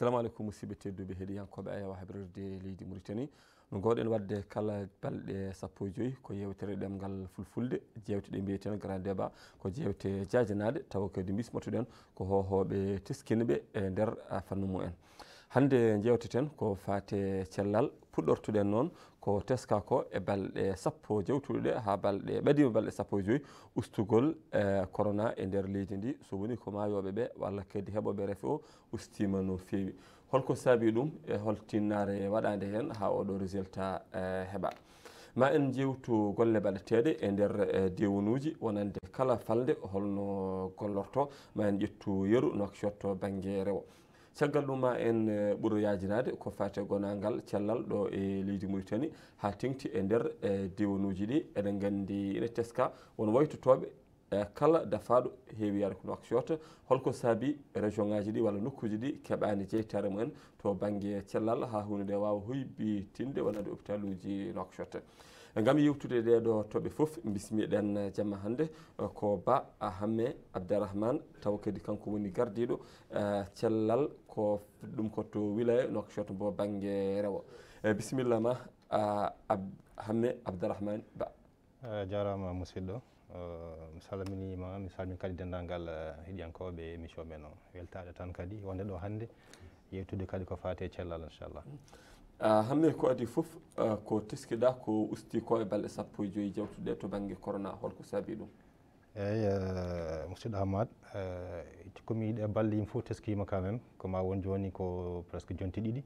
assalamu aleykum musidɓe tedduɓe heeɗiyankoɓe aywa habirde leydi mauritani no gowɗen wadde kala balɗe sappo e joyi ko yewtere ɗemgal fulfulde jewteɗe mbiyeten grand débat ko jewte jajanade taw kadi e bismotoɗen ko hohoɓe teskiniɓe e nder fannu mumen hannde jewteten ko fate cellal puɗɗortuɗen noon ko teska ko e balɗe sappo jewtuɗe ha balɗe ɓadima balɗe sappo e joyi ustugol e corona e nder leydi ndi so woni ko mayoɓeɓe walla kadi heɓoɓe refe o ustima no fewi holko saabi ɗum e holtinnare waɗade hen ha oɗo résultat e, heeɓa ma en jewtu golle baɗeteɗe e nder e, diwanuji wonande kala falde holno gollorto ma en ƴettu yeeru nok cotto banggue rewo caggal ɗumma en eh, ɓuuro yajirade ko fate gonangal cellal ɗo e leydi mauritani ha tengti e nder e diwanuji ɗi eɗen gandi ene teska won waytotoɓe e kala dafaɗo heewi yaade ko nowaka cotta holko saabi région ngaji ɗi walla nokkuji ɗi keɓani jeytare mumen to banggue cellal ha hunde nde wawa hoybitinde wonade hôpital uji nowaka cotta gam yewtude ɗeɗo toɓe foof bismiɗen jamma hannde e ko ba ahamme abdourahmane taw kadi kanko woni gardiɗo e cellal ko ɗum koto wilaya nokshot bo bangge rewo e bisimilla ma ahamme abdourahmane ba jarama musidɗo mi salminima mi salmin kadi dendangal heɗiyankoɓe émission men o weltaɗe tan kadi wonde ɗo hannde yewtude kadi ko fate cellal inchallah mm. hande ko adi foof ko teskiɗa ko usti ko e balɗe sappo e joyi jawtuɗe to banggue corona holko saabi ɗum eyyi e, musidɗo hamad cikkumi e, ɗe balɗe yim foof teskima quand même ko ma won joni ko presque jonti ɗiɗi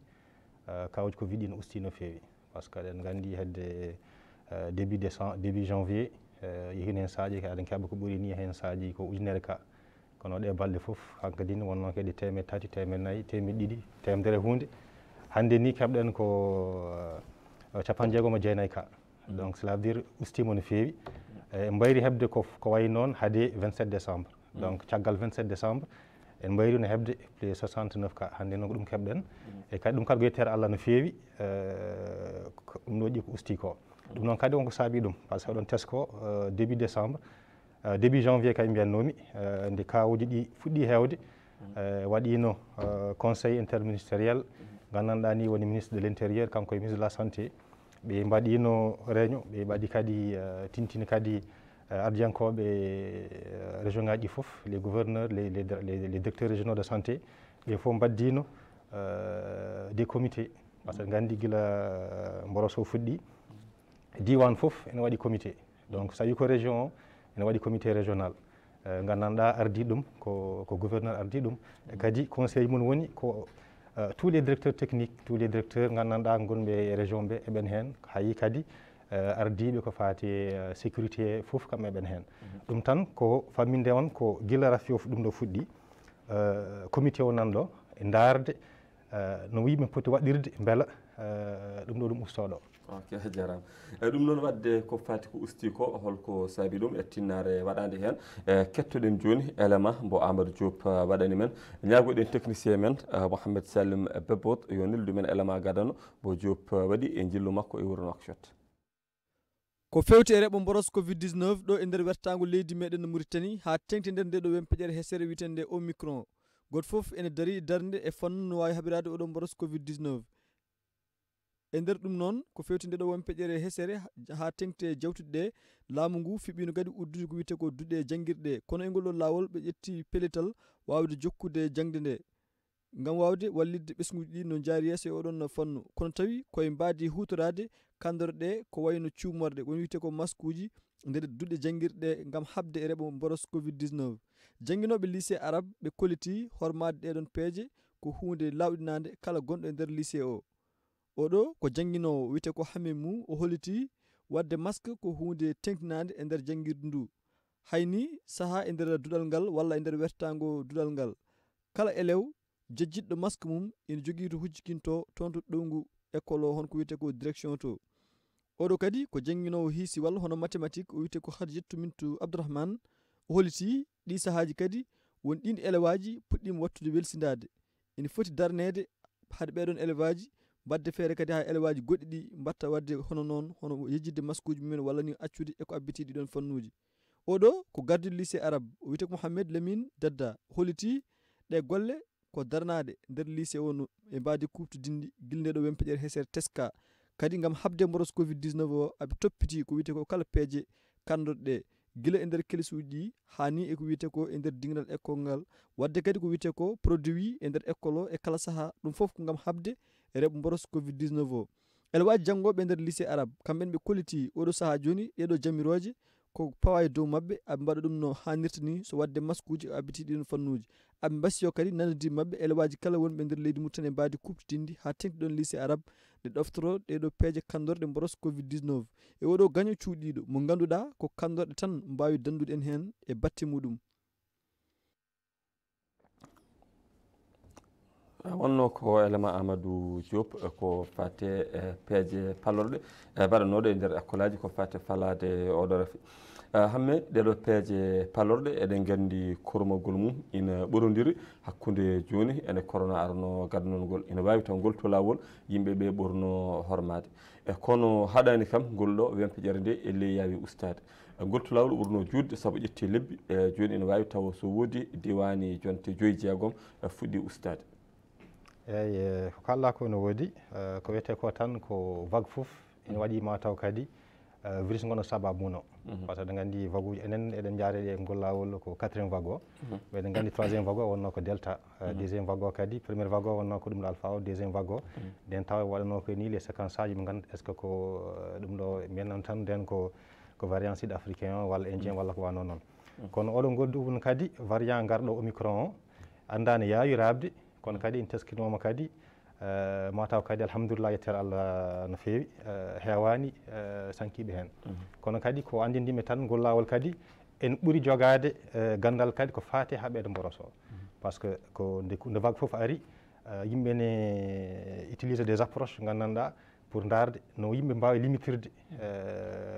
e, kawji ko wiɗi no usti no fewi par ce que aɗen gandi hedde début décembre début janvier yehino hen saaji aɗen keɓa ko ɓuuri ni hen saaji ko ujunere ka kono ɗe balɗe foof hankkadine wonno kadi temed tati temed nayyi temed ɗiɗi temedere hunde hannde ni kebɗen ko eh, capan jeegomo e jeenayi ka mm. donc cela veut dire ustimo no feewi eh, en mbayri hebde ko ko wayi noon haade 27 décembre mm. donc caggal 27 décembre en mbayri no hebde plus 69 ka hande noon ko ɗum keɓɗen mm. e kadi ɗum kadi ko yettere allah no feewi eh, ɗum ɗo ƴi ko usti ko ɗum noon kadi wonko saabi ɗum par ce que oɗon tesko début décembre début janvier kadi mbiyatnomi nde kawuji ɗi fuɗɗi heewde waɗino conseil interministériel gananda ni woni ministre de l'intérieur, comme kanko e ministre de la santé ɓe mbaɗino réunion ɓe mbaɗi kadi euh, tintini kadi euh, ardiyankoɓe euh, région ngaji fof les gouverneurs, les directeurs régionaux de santé ɓe fof mbaddino des comités par ce que gandi gila mboroso fuɗɗi diwan fof ene waɗi comité donc so ko région o ene waɗi comité régional gandanɗa ardi ɗum ko gouverneur ardi ɗum kadi conseil mon woni ko Euh, tous les directeur technique tous les directeur gandanɗa gonɓe e région ɓe eɓen hen hayi kadi euh, ardiɓe ko fati euh, sécurité foof kamɓe eɓen hen mhm. ɗum tan ko faminde on ko guila rafio ɗum ɗo fuɗɗi comité o nanɗo e darde no wiɓe poti waɗirde beela ɗum ɗo ɗum ustoɗo ok jarama eyi eh, ɗum noon wadde ko fati ko usti ko holko saabi ɗum e tinnare waɗade hen e kettoɗen joni éléma mbo amadou diop eh, waɗani men ñagoɗen technicien men mouhamed salim bebot yo neldu men éléma gadano mbo diop waɗi e jillu makko e wuro nokshot ko fewti e reɓo boros covid 19 ɗo e nder wertago leydi meɗen no mouritani ha tengti nder nde ɗo wempeƴere hesere witen nde omicron goto foof ene daari darde e fannu no wawi haɓirade oɗo boros covid 19 e nder ɗum noon ko fewti nde ɗo won peƴere hesere ha tengte jawtude ɗe laamu ngu fiɓino kadi uddude ko wiyete ko dude jangguirɗe kono e ngol ɗon laawol ɓe ƴetti pelital wawde jokkude jangde nde gam wawde wallidde ɓesguji ɗi no jaari yeeso e oɗon fannu kono tawi koye mbaadi hutorade kandorɗe ko wayno cuumorde woni wiyete ko masque uji ndede duɗɗe jangguirɗe gam habde e reɓo boros covid 19 jangguinoɓe lycée arabe ɓe koliti hormade ɗeɗon peeje ko hunde lawɗinade kala gonɗo e nder lycée o oɗo ko jannginowo wite ko hamin mum o holiti wadde masque ko hunde tengtinade e nder jangirdu ndu hayni saaha e nder duɗal ngal walla e nder wertago duɗal ngal kala elew jejjitɗo masque mum ina jogui to hujjikinto toon to ɗowngu école o honko wiyete ko direction to oɗo kadi ko jangguinowo hiisiwal hono mathématique o wiyete ko hadjettu mintu abdourahmane o holiti ɗi saahaji kadi won ɗin élevaji puɗɗima wattude welsidade ina foti darnede haade ɓeɗon élevaji badde feere kadi ha élevage goɗɗi ɗi mbatta wadde hono noon hono yejjidde masque uji mumen walla ni accude eko abbitiɗi ɗon fannuji oɗo ko gardide lycé arabe o wiite ko mouhamed lamin dadda holiti ɗe golle ko darnade nder lycé o no e mbadi kuubto dindi guilneɗo wempeƴere heser teska kadi gam habde moros covid 19 o aɓe toppiti ko wiite ko kala peeje kandoɗeɗe guila e nder kelis uji hani eko wiite ko e nder dignal école ngal wadde kadi ko wiite ko produit e nder école o e kala saaha ɗum foof ko gam habde rewɓe mboros covid 19 o ene waji janngoɓe nder lycée arab kamɓen ɓe kolliti oɗo saaha joni ɗeɗo jamiroje ko pawa e dow mabɓe aɓe mbaɗa ɗum no hannirta ni so wadde masque uji abiti ɗiɗon fannuji aɓe mbasiyo kadi nanodi mabɓe elewaji kala wonɓe nder leydi mutane mbadi kuptidindi ha tengtiɗon lycée arabe nde ɗoftoro ɗeɗo peeje kandorɗe boros covid 19 e oɗo gaño cuuɗiɗo mo ganduɗa ko kandorɗe tan mbawi dandude en hen e batte muɗum wonno ko elema amadou diop e ko fate peeje pallorɗe mbaɗanoɗo e nder hakkolaji ko fate falade oɗo rafi e hamme ɗeɗo peeje pallorɗe eɗen gandi kormogol mum ina ɓorodiri hakkude joni ene corona arno gadanolgol ina wawi taw gol to lawol yimɓeɓe ɓorno hormade e kono haɗani kam golɗo wempe ƴere nde elley yawi ustade e gol to lawol ɓurno judde saabu ƴetti lebbi joni ina wawi taw so wodi diwani jonte joyi jeegom fuɗɗi ustade eyyi eh, ko kalla ko no woodi eh, ko wiyete ko tan ko vague foof ene waɗi mataw kadi eh, virus gono sabab muno mhm. par ce que ɗe gandi vague uji enen eɗen jaareɗe e gollawol ko quatriéme vague o mhm. eɗen gandi troisiéme vague o wonno ko delta mhm. deuxiéme vague o kadi premiére vague o wonno ko ɗum ɗo alpha o deuxiéme vague o nden tawa e waɗano ko ni les séquence aji ɓe gand est ce que ko ɗum ɗo mbiyannan tan nden ko ko variant sud africain o walla indien walla ko wano noon kono oɗo ngol duɓun kadi variant garɗo omicron o anndani yawi rabde kono kadi en teskinoma kadi eh, mataw kadi alhamdoulillah yettere allah no fewi eh, hewani eh, sankiɓe hen mhm. kono kadi ko andidimi tan ngol lawol kadi en ɓuuri jogade gandal kadi ko fate haɓede boroso mhm. par ce que ko nde vague foof ari yimɓene utilise des approches gandanɗa pour darde no yimɓe mbawi limitirde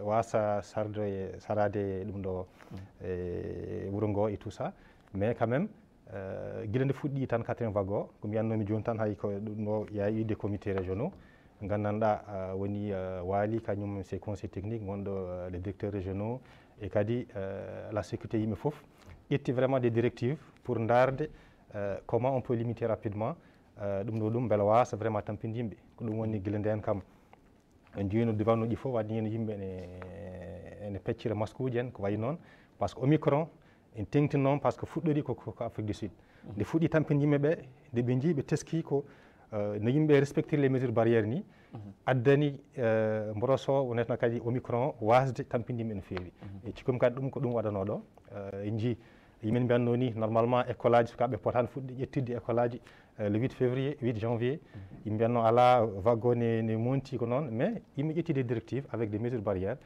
wasa sarde sarade ɗum ɗo mhm. e wuuro ngo e tout ça mais quand même Euh, guila nde fuɗɗi tan quatriéme vague o ko mbiyannomi jooni tan hay ko ɗum ɗo yawi comité régionaux gandanɗa euh, woni euh, waali kañum ces conseil technique gonɗo les directeurs régionaux et kadi la sécurité yimɓe fof ƴetti vraiment des directives pour darde comment on peut limiter rapidement ɗum ɗo ɗum beela wasa vraiment tampinde yimɓe ko ɗum woni gilende en kam en jeyino diwan uji fof wadde heno yimɓe ene peccira masque uji en ko wayi noon par ce que omicron en tengti parce que fuɗɗori ko afrique du sud nde fuɗɗi tampin yimɓe ɓe nde ɓe jii ɓe teski ko euh, no yimɓe respectir les mesures barrières ni mhm. addani euh, mboros o wonatno kadi omicron o wasde tampinde yimɓe no feewi mhm. e cikkumi kadi ɗum ko ɗum waɗano ɗo euh, en jii yimin mbiyatno ni normalement école aji sukaɓe potani fuɗɗe ƴettidde école aji le 8 février 8 janvier mhm. yimɓe mbiyatno ala vague o ne monti ko noon mais yimɓe ƴettide directive avec des mesures barrières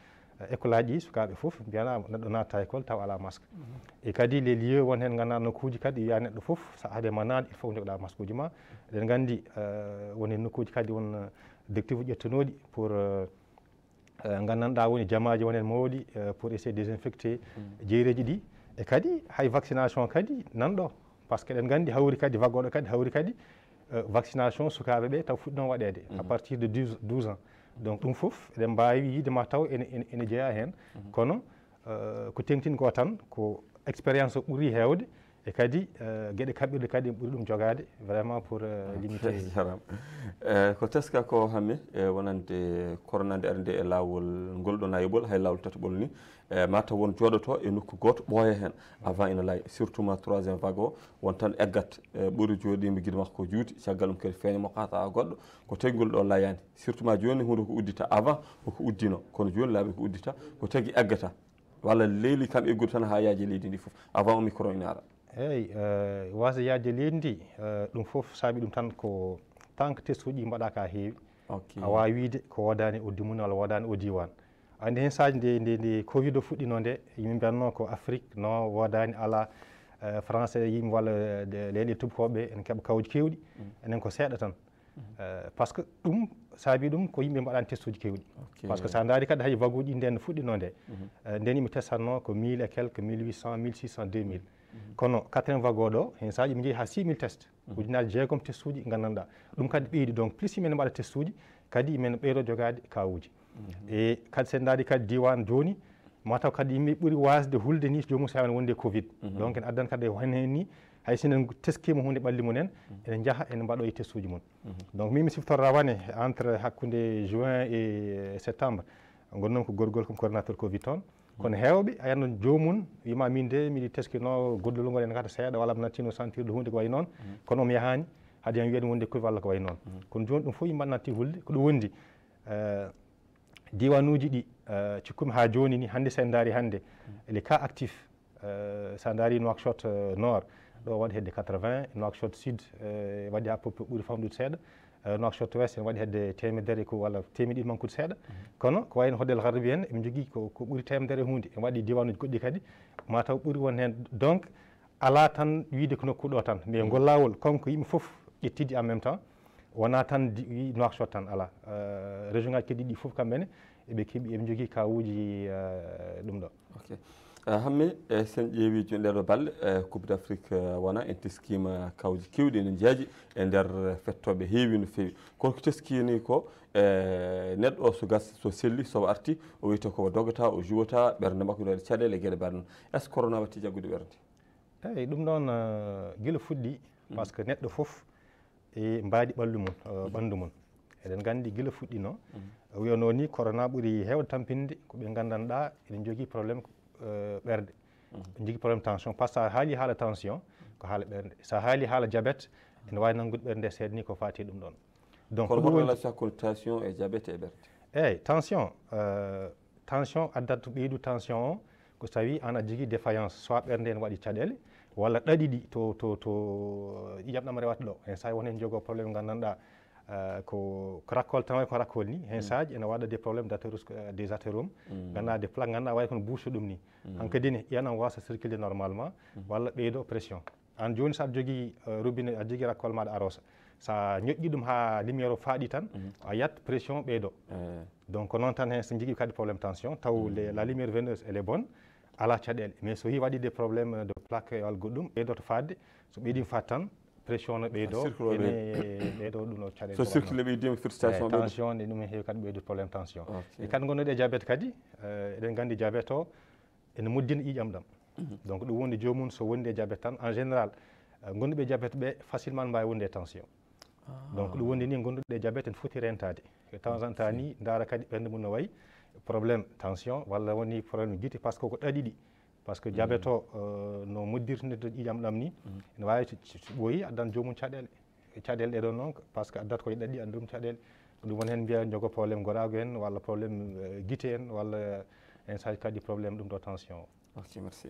école aji sukaɓe foof mbiyana neɗɗo natta école taw ala masque mm-hmm. e kadi les lieux won hen no kuji kadi ya neddo fof sa ade ma naane il faut jogoɗa masque uji den eɗen gandi euh, woni no kuji kadi won euh, detective uji pour pour euh, gandanɗa woni jamaji wonen hen pour essayer désinfecter mm-hmm. jeyreji di e kadi hay vaccination kadi nando parce que den gandi hawri kadi vaggoɗo kadi hawri kadi vaccination sukabe be taw fuɗɗino wadede à mm-hmm. partir de 12 ans donc ɗum fof eɗen mbawi yidema taw ene jeeya hen mhm. kono euh, ko tengtin ko tan ko expérience o ɓuuri hewde e kadi e, gueɗe kaɓɓirɗe kadi en ɓuuri ɗum jogade vraiment pour e, ah, limité jaram e, ko teska ko hamme wonande corona nde arde e lawol ngolɗo nayiɓol hay lawol tatiɓol ni mata won jooɗoto e nokku goto ɓooya hen avant ina laaya surtout ma troisiéme vague o won tan eggat ɓuuri jooɗimo guide makko ko juuti caggal ɗum kadi feeño mo kata goɗɗo ko tagi ngol ɗo layani surtout ma joni hunde ko uddita avant koko uddino kono joni laaɓi ko uddita ko tagi eggata walla leyli kam eggude tan ha yaaji leydi ndi foof avant o micro ina ara eyyi eh, wasiyaji e lendi eh, ɗum foof saabi ɗum tan ko tant que test uji mbaɗaka heewi a wawide ko wodani o dimune walla wodani o diwan andi hen saji nde nde nde covid o fuɗɗino nde yimɓe mbiyanno ko afrique no wodani ala eh, français yimɓe walla leyɗe tubakoɓeɓe ene keeɓa kawji kewɗi mm. enen ko seeɗa tan mm-hmm. par ce que ɗum saabi ɗum ko yimɓe mbaɗani test uji kewɗi par ce que sa daari kadi hay vague uji ɗi nde no fuɗɗino nde mm-hmm. nden yimɓe testatno ko 1000 e quelque 1800 1600 2000 kono 4 vago ɗo hen saji mi jeehi ha 6000 test mhm. ujunaji e jeegom test uji gandanɗa ɗum kadi ɓeydi donc plus imen mbaɗa test uji kadi imen ɓeydo jogade kawuji mhm. e kadi sen daari kadi diwan joni mataw kadi yimɓe ɓuuri wasde hulde ni jomum sawen wonde covid mhm. donc en addan kadi e hen hen ni hay sinen teskima hunde ɓalli mumen ene jaaha ene mbaɗo e test uji mum donc mimi siftor rawane entre hakkude juin et septembre gonnomi ko gorgol kom coordinateur covid toon kono heewɓe ayanno joomum wima min de miɗi teskino goɗɗolu ngol en gata seeɗa walla mi nattino sentirde hunde ko way noon mhm. kono mi yahani haade hen wiyade wonde koye walla ko way noon mhm. kono joni ɗum fof yimɓa natti hulde ko ɗum wondi eh, diwan uji ɗi eh, cikkumi ha joni ni hannde sen daari hannde mhm. les cas actif eh, sa daari noakchot nord ɗo waɗi hedde 80 noakchot sud waɗi à peu près ɓuuri famɗude seeɗa Eh, nokshot west ene waɗi hedde temedere ko walla temiɗiɗi mankude seeɗa kono ko wayno hoɗel harbi hen eɓe jogui ko ɓuuri temedere hunde en waɗi diwanuji goɗɗi kadi mataw ɓuuri won hen donc ala tan wiide ko nokkuɗo tan mais ngol lawol konko yimɓe foof ƴettidi en même temps wona tan wi nokshot tan ala eh, région ngaji keddiɗi foof kamɓene eɓe keeɓi eɓe jogui kawuji eh, ɗum ɗo Eh, hamme e sen ƴeewi joni ɗeɗo balɗe e coupe d' afrique eh, wona en teskima kawji kewɗi ene jeeje e nder fettoɓe heewi no fewi konko teskini ko e neɗɗo o so gas so selli sowo arti o wiyte ko dogata o juwata ɓernde makko ɗoɗe caɗele gueɗe barno est ce corona watti jaggude ɓernde eyyi ɗum noon eh, guila fuɗɗi mm. par ce que neɗɗo foof e mbaadi ɓallu mum mm-hmm. ɓandu mum eɗen gandi guila fuɗɗi noon mm-hmm. wiyano ni corona ɓuuri hewde tampinde ko ɓe gandanɗa eɗen jogui probléme Euh, ɓerde mhm. ɓe jigi probléme tension par ce que so a haali haala tension ko haala ɓerde so a haali haala diabete ene wawi nanngude ɓerde nde seeɗa ni ko fati ɗum ɗon donctension e diabete e ɓerde eyyi tension euh, tension addat ɓeydu tension o ko so tawi an a jigi défaillance soit ɓernde ene waɗi caɗele walla ɗaɗiɗi to to to ƴiƴam ɗam rewata ɗo en sawi wonen jogo probléme ngandanɗa Euh, ko ko rakkol tan way ko rakkolni heen mm. saaji ene waɗa des problèmes d' euh, des atérum mm. ganda des plaque ganduɗa wawi kono buusu dum ni mm. han kadi ne ƴeanan wasa circulé normalement walla ɓeydo pression an joni saɗa jogui euh, robinet aɗa jogui rakkol maɗa arosa sa ñoƴƴi ɗum ha lumiére o faaɗi tan mm-hmm. a yiyat pression ɓeydo eh. donc noon tan hen so jogui kadi problème tension taw la lumiére veineuse elle est bonne ala caɗele mais so yi waɗi des problèmes de plaque walla e goɗɗum ɓeydoto fadde so ɓeyɗima faat tan pression no ɓeydo ene ɗeɗo ɗum o caɗele so circule ɓeydima frustration eh, tension e ɗum heewi e kadi ɓeydude eh, probléme tension e kadi gonnoɗe diabéte kadi eɗen gandi diabéte o ene moddina ƴiƴam ɗam mhm. donc ɗum woni jomum so wondi e diabéte tan en général eh, gonɗuɓe diabéte ɓe facilement mbawi wonde e tension ah. donc ɗum woni ni gonɗuɗe diabéte ene foti rentade e temps en temps ni daara kadi ɓernde mum no wayi probléme tension walla woni probléme guite par ce que ko ɗaɗiɗi parce que mm. diabéte o euh, no modirne ƴiƴam ɗam ni mm. ene wawi so ɓooyi addan jomum caɗele e caɗele ɗeɗon noon par ce que addata ko ɗaɗɗi andurum caɗele ko ɗum won hen biya jogo problème gorago en walla probléme euh, guite en walla en saji kadi problème ɗum do tension merci ok merci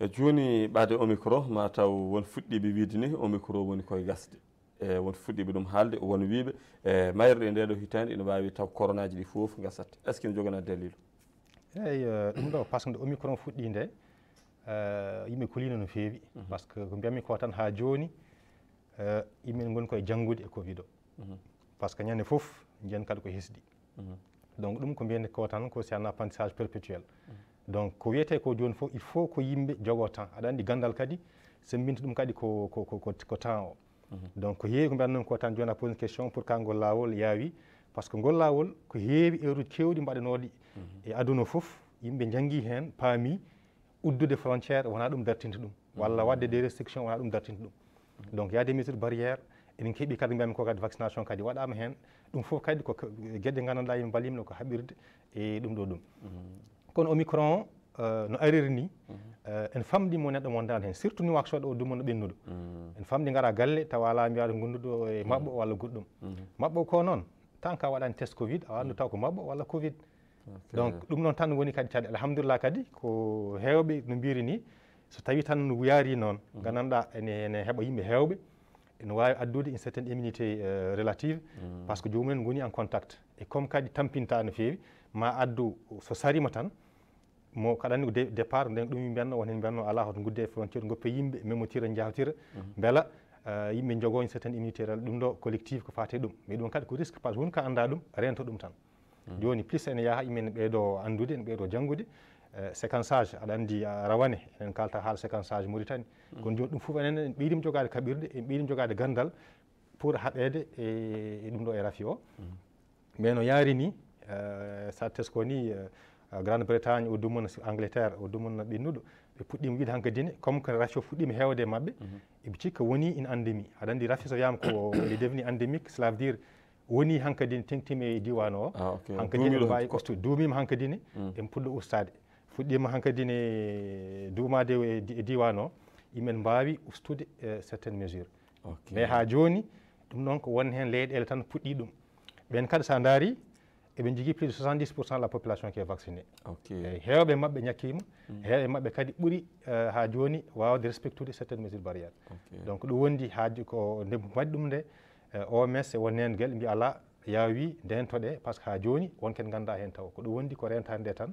e joni ɓaade omicro taw won fuɗɗiɓe wiide ni omicro woni koy gasde e won fuɗɗiɓe ɗum halde won wiibe e mayirɗe ndeɗo hitande ene wawi taw corona ji ɗi fof gasat est ce que ne jogana dalilu eyyi eh, ɗum ɗo par ce que nde omicron fuɗɗi nde eh, yimɓe kulino no fewi mhm. par ce que ko mbiyatmi ko tan ha joni eh, yimɓe gon koye janggude e covid o mhm. par ce que ñande foof jiyan kadi ko hesɗi mhm. donc ɗum ko mbiyande ko tan ko c' un apprentissage perpétuel donc ko wiyete ko joni foof il faut ko yimɓe jogo temps aɗa andi gandal kadi sembinta ɗum kadi koko temps o donc ko heewi ko mbiyat noon ko tan joni a posi question pour kango lawol yaawi par ce que ngol lawol ko heewi heure uji kewɗi mbaɗanoɗi e aduna fof yimɓe jangi hen paami uddude frontiére wona ɗum dartinta ɗum walla wadde des restriction wona ɗum dartinta ɗum donc yaade mesure barrière eɗen keeɓi kadi mbiyami ko kadi vaccination kadi waɗama hen ɗum foof kadi ko gueɗe gandanɗa yimɓe mballimno ko haɓirde e ɗum ɗo ɗum mhm. kono omicron euh, no ariri ni euh, en famɗi mo neɗɗo mo dan hen surtout ni waksoɗo o dumono ɓennuɗo mhm. en famɗi gara galle tawa ala mbiyaɗo gonduɗo e maɓɓo mhm. walla goɗɗum maɓɓo ko noon tan ka waɗani test covid a wawandu taw ko maɓɓo walla covid mm -hmm. okay. donc ɗum noon tan woni kadi caɗe alhamdoulillah kadi ko hewɓe no mbiri ni so tawi tan yaari noon mm -hmm. gandanɗa ene ene heɓa yimɓe hewɓe ene wawi addude une certaine immunité uh, relative mm -hmm. par ce que jomumen goni en contact e comme kadi tampinta no fewi ma addu so sarima tan mo kaɗanni ko départ nden ɗum mbiyanno won hen mbiyanno ala hoto gudde e frontiere goppe yimɓe e memotira jawtira mhm. beela euh, yimɓe jogo une certaine immunité ɗum ɗo collectif ko fate ɗum mais ɗum kadi ko risque par ce que wonka anda ɗum rento ɗum tan mm -hmm. joni plus ene yaha imin ɓeeɗo andude en ɓeeɗo janngude séquençage aɗa anndi rawane enen kalta haala séquençage maritani kono joni ɗum fof enen en ɓeyɗima jogade kaɓirde en ɓeyɗima jogade gandal pour haɓede e ɗum ɗo e rafi o mais no yaari ni sa tesko ni grande bretagne o dumuna angleterre o dumuna ɓennuɗo ɓe puɗɗima wiide hankadine comme que rafi o fuɗɗima heewde e maɓɓe eɓe cikka woni ina endémie aɗa anndi rafi so wiyama ko ene devenu endémique cela veut dire woni hankadine tengtimi e diwan o ah, hankadine ɗo mbawi usto duumima hankadine hmm. en puɗɗo ustade fuɗɗima hankadine eh, duumade e diwan e o imen mbawi ustude eh, certaine mesure mais ha joni ɗum noon ko won hen leyɗele tan puɗɗi ɗum ɓen kada sa daari eɓe jogui plus de 70 pourcent la population ke vacciné eh, hewɓe mabɓe ñakkima hewɓe hmm. mabɓe kadi ɓuuri ha joni wawde respecte ude certaine mesure barriére donc ɗum wondi haaji ko nde waɗi ɗum nde E oms e wonnen gel mbi ala yawi ndentoɗe par ce que ha joni wonken ganda hen taw ko ɗum wondi ko rentade nde tan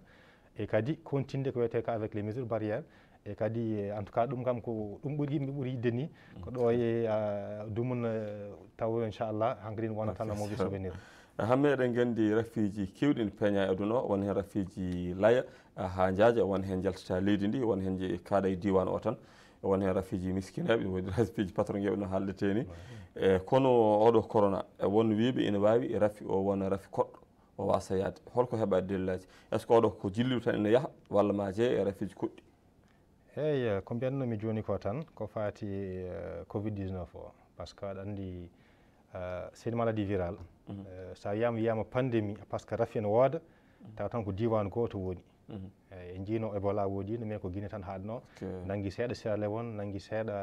e kadi continde ko wiyete ka avec les mesures barriére e kadi e en tout cas ɗum kam ko ɗum ɓuuri yimɓe ɓuuri yidde ni ko ɗo e dumun taw inchallah hangrin wonata no mobi souvenir hammeɗe gandi rafiji kewɗi ndi peña e aduna o won hen rafiji laaya ha jaaja won hen jaltata leydi ndi won hen kaaɗa e diwan o tan E won hen rafiji miskinaɓe ne wodi rafiji patron geɓe no haaldete ni e kono oɗo corona e won wiɓe ina wawi e rafi o won rafi koɗɗo o wasa yaade holko heeɓa dellaji est ce que oɗo ko jillido tan ene yaaha walla ma jeeye e rafiji koɗɗi eyi hey, ko mbiyannomi joni ko tan ko fati uh, covid 19 o par ce que aɗa andi uh, sen maladie viral mm -hmm. uh, so wiyama wiyama pandémie par ce que rafi ene wooda mm -hmm. tawa tan ko diwan goto woni eyi eh, en jiino ebola woodi no min ko guine tan haadno nanngi seeɗa séralewon nanngi seeɗa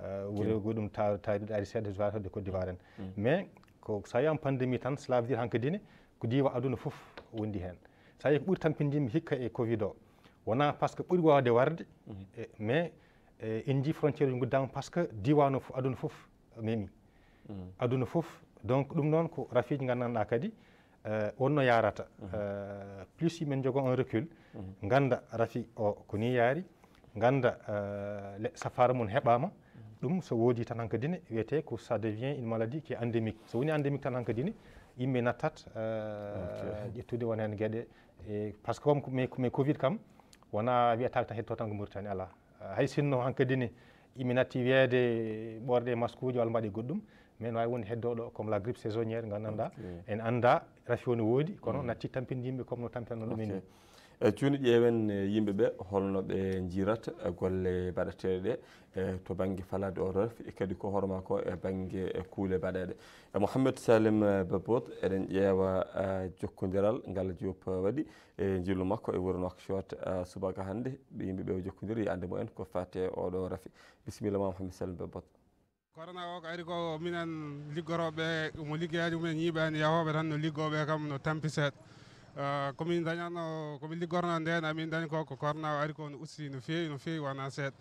eh, wurogoɗum taarii ari seeɗa de côte d'ivoire en mm. mais ko so wiyama pandémie tan cela veut dire hankadine ko diwa aduna fof wondi heen so wii ko ɓuri tampindinmi hikka e covid o wona par ce que ɓuri wawde warde mm-hmm. e, mais en jii frontiére uji guddama par ce que diwano aduna fof memi mm. aduna fof donc ɗum noon ko rafiji gandanɗa kadi Eh, wonno yarata mhm. eh, plus yimen jogo un recul mhm. ganda rafi o koni yaari ganda eh, safara mum heɓama mhm. ɗum so woodi tan hanka dine wiyete ko ça devient une maladie qui est endémique so woni endémique tan hanka dine yimɓe nattat ƴettude wona hen gueɗe e par ce que comme covid kam wona wiyatake tan hettoo tan ko mauritanie ala hay sinno hankadine yimɓe natti wiyeede ɓoorɗe e masque uji walla mbaɗe goɗɗum min wawi woni heddoɗo comme la grippe saisonniére gandanda okay. en anda rafi woni woodi kono mm. natti tampin yimɓe comme no tampinno ɗumen okay. e cuuni ƴeewen yimɓeɓe holno ɓe jirata eh, golle mbaɗateɗe ɗe e to banggue falade o ref e kadi ko horema ko e banggue e kuule mbaɗeɗe e eh, mouhamadou salim babod eɗen ƴeewa jokkodiral ngal diop waɗi e jillu makko e wuro nokshot subaka hannde ɓe yimɓeɓe o jokkodiri yi e andemo en ko fate oɗo rafi bisimilla ma mouhamadou salim babod korona o ko ari ko minen liggoroɓe mo liggeyaji mumen yiiɓani yahoɓe tan no liggoɓe kam no tampi seeɗa ah, komin dañatno komin liggorno nden amin dañi ko ko korona o ari ko no usti no fewi no fewi wona seeɗa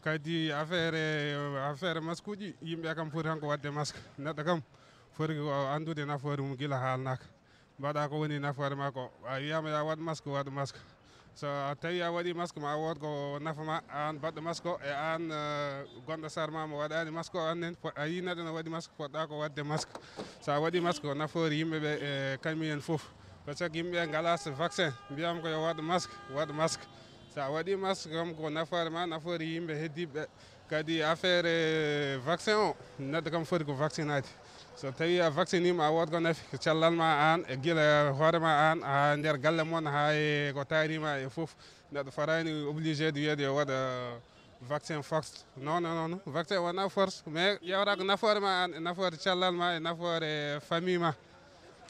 kadi affaire affaire masque uji yimɓe kam foti tan ko wadde masque neɗɗo kam foti ko andude nafoore mum guila haalnaka mbaɗa ko woni nafoore ma ko a wiyama ya waɗ masque waɗ masque so tawi eh, uh, uh, eh, a waɗi masque ma wood ko nafama an baɗɗo masque o e an gonɗo sar ma mo waɗani masque o annen a yi neɗɗo no waɗi masque poɗɗa ko wadde masque sa waɗi masque ko nafoori yimɓeɓe e kañumen foof par ce que yimɓeɓe ngala so vaccin mbiyama ko yo waɗ masque waɗ masque sa waɗi masque kam ko nafoore ma nafoori yimɓe heddiɓeɓe eh, kadi affaire vaccin o oh. neɗɗo kam foti ko vaccinade sotawi uh, e a vaccine ima wodgo nafi cellal ma an e guila hoorema an ha nder galle moon ha e ko taarima e foof neɗɗo farani obligé de wiyede yo waɗa vaccin fox non non non vaccin wona force mais ƴewra ko nafoore ma an e nafoore cellal ma e nafoore famille ma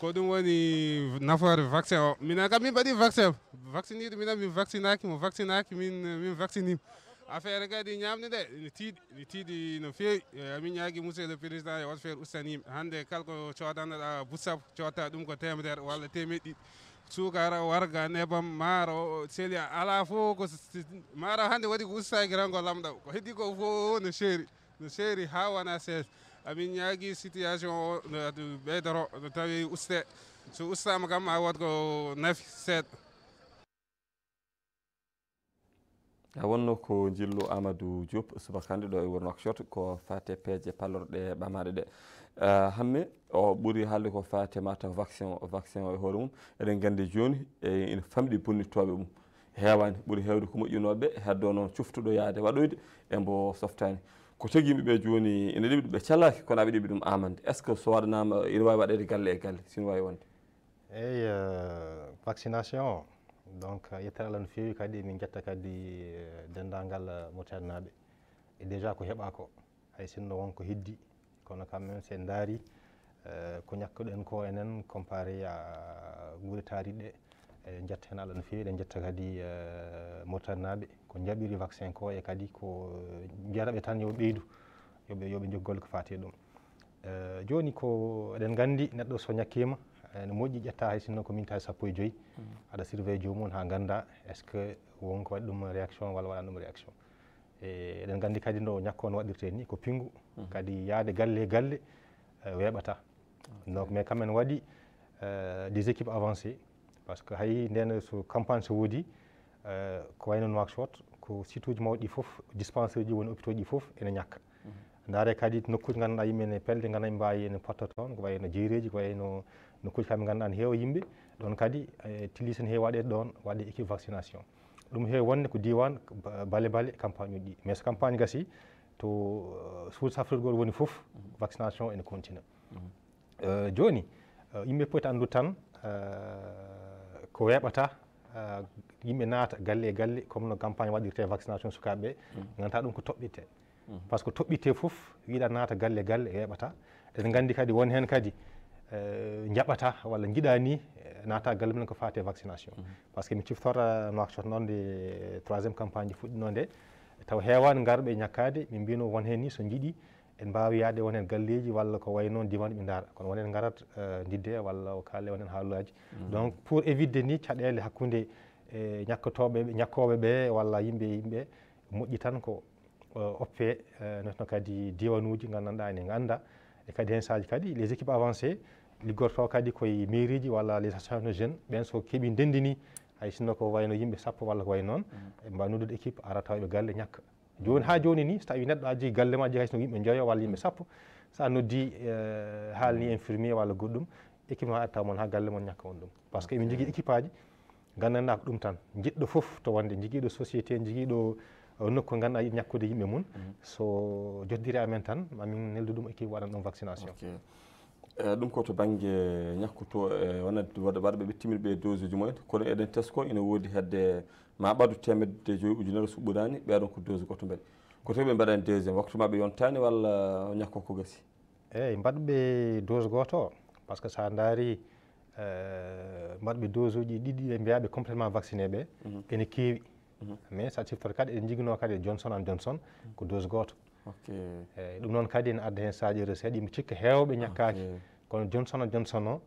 ko ɗum woni nafoore vaccin o minen kam min mbaɗi vaccin vacciniɗo minen min vaccinaki mo vaccinaki min min vaccinima affaire kadi ñamde nde ene tiiɗi ene tiiɗi no feewi eh, amin ñaagui monsieur le président e wat feere ustani yimɓe hande kalko codanoɗa ah, bussab cotta ɗum ko temedere walla temeɗe sukara warga nebam maaro selia ala fo ko maaro hande waɗi ko ustakirango e lamɗam ko heddi ko fof no seeri no seeri ha wona sees amin ñaagui situation o ɓeydoro no tawi uste so ustama kam a wat ko nafi seeɗa a wonno ko jillu amadou diop subakanɗe ɗo e wurnok shot ko fate peeje pallorɗe ɓamaɗe ɗe hamme o ɓuuri haalde ko fate mataw vaccin o vaccin o e hoore mum eɗen gandi joni e ina famɗi bonnitoɓe mum hewani ɓuuri hewde ko moƴƴinoɓe heddo noon coftuɗo yaade waɗoyde embo softani ko teguimɓeɓe joni ina ɗiɓi ɗum ɓe callaki kono aɓe ɗiɓi ɗum amande est ce que so waɗanama ina wawi waɗede galle e galle sino wawi wonde eyi vaccination donc euh, yettere allah no fewi kadi min jetta kadi euh, dendagal euh, mauritaninaɓe e déjà ko heeɓa ko hay sinno wonko heddi kono quand même sen daari ko ñakkuɗen ko enen comparé à guure taariɗe e jetta hen allah no fewi ɗen jetta kadi mauritaninaɓe ko jaɓiri vaccin ko e kadi ko jaraɓe tan yo ɓeydu yoɓe yoɓe joggolle ko fati e ɗum joni ko eɗen gandi neɗɗo so ñakkima ene eh, moƴƴi ƴetta hay sinno ko minute taji sappo e joyyi mm. aɗa surveille joomum ha ganda est ce que wonko waɗi ɗum réaction walla waɗani ɗum réaction e eɗen gandi kadi no ñakkoo no waɗirte ni ko pinngu mm. kadi yaade galle e galle eh, weeɓata donc mais quand men waɗi eh, des équipes avancé par ce que hay ndeen so campagne so woodi ko wayno noak sot ko site uji mawɗi fof dispensaire ji woni hôpitau ji fof ene ñakka mm-hmm. ndaare kadi nokkuji ngannduɗa yimɓe ne pelde ngannda e mbawi ene potta toon ko wayno jeyreji ko wayno no kuuji kam ganduɗa ne heewa yimɓe ɗon kadi e, tilis ne heewi waɗede ɗon waɗe équipe vaccination ɗum heewi wonde ko diwan bale bale campagne uɗi mais so campagne gasi to uh, suud safrirgol woni fof vaccination ene continue mm-hmm. uh, joni uh, yimɓe poti anndude tan ko weɓata yimɓe naata galle e galle comme no campagne waɗirte vaccination sukaɓe ɓe mm-hmm. ganduta ɗum ko toɓɓitte mm-hmm. par ce que toɓɓitte fof wiɗa naata galle e galle e weɓata eɗen ganndi kadi won heen kadi Eh, jaɓata walla jiɗani eh, naata galle mumen ko fate vaccination mhm. par ce que mi ciftora nouakchot noon de troisiéme campagne ji fuɗɗino nde taw hewan garɓe ñakkade min mbino won hen ni so jiiɗi en mbawi yaade won hen galleji walla ko way noon diwan ɓe daara kono wonen garat garat eh, didde walla o kale wonen hen haalullaji mhm. donc pour évide ni caɗele hakkude ñakkotoɓe ñakkoɓe ɓe walla yimɓe yimɓe moƴƴi tan ko oppe notno kadi diwanuji gandanɗa ene ganda e kadi hen saji kadi les équipes avancées liggorto kadi koye mairiji walla lesation jeune ɓen so keeɓi ndendini hay sinno ko wayno yimɓe sappo walla ko wayi noon e mm. mbawi noddude équipe ara tawa ɓe galle ñakka joni ha joni ni so tawi neɗɗo a jeyi galle ma jeyi hay sino yimɓe joyo walla yimɓe sappo sa noddi eh, haalni mm. infirmier walla goɗɗum équipe ma ara taw moon ha galle moon ñakka on ɗum par ce que emin jogui équipe aji gandanɗa ko ɗum tan jiɗɗo foof to wonde jiguiɗo société jiguiɗo eh, nokku ganduɗa yiɗi e ñakkude yimɓe mum mm. so joddiri amen tan mamin neldu ɗum équipe waɗan ɗum vaccination Eh, ɗum ko to bange ñakkuto e eh, wonade waɗɓe ɓettimir ɓe dose uji mumen kono eɗen tesko ina woodi hedde ma ɓaddu temedde joyi ujunere suɓɓudani ɓeɗon ko dose goto mbaɗi ko to ɓe mbaɗani deuxiéme waktu maɓe yontani walla ñakko ko gasi eyyi mbaɗɓe dose goto par ce que sa daari eh, mbaɗɓe dose uji ɗiɗi ɓe mbiyaɓe complètement vacciné ɓe mhm. ene keewi mhm. mais sa siftoto kadi eɗen jiguino kadi e johnson an johnson mhm. ko dose goto eyyi eh, ɗum noon kadi ene adda heen saahaji recette yimɓe cikka heewɓe ñakkaaki kono johnson o johnson o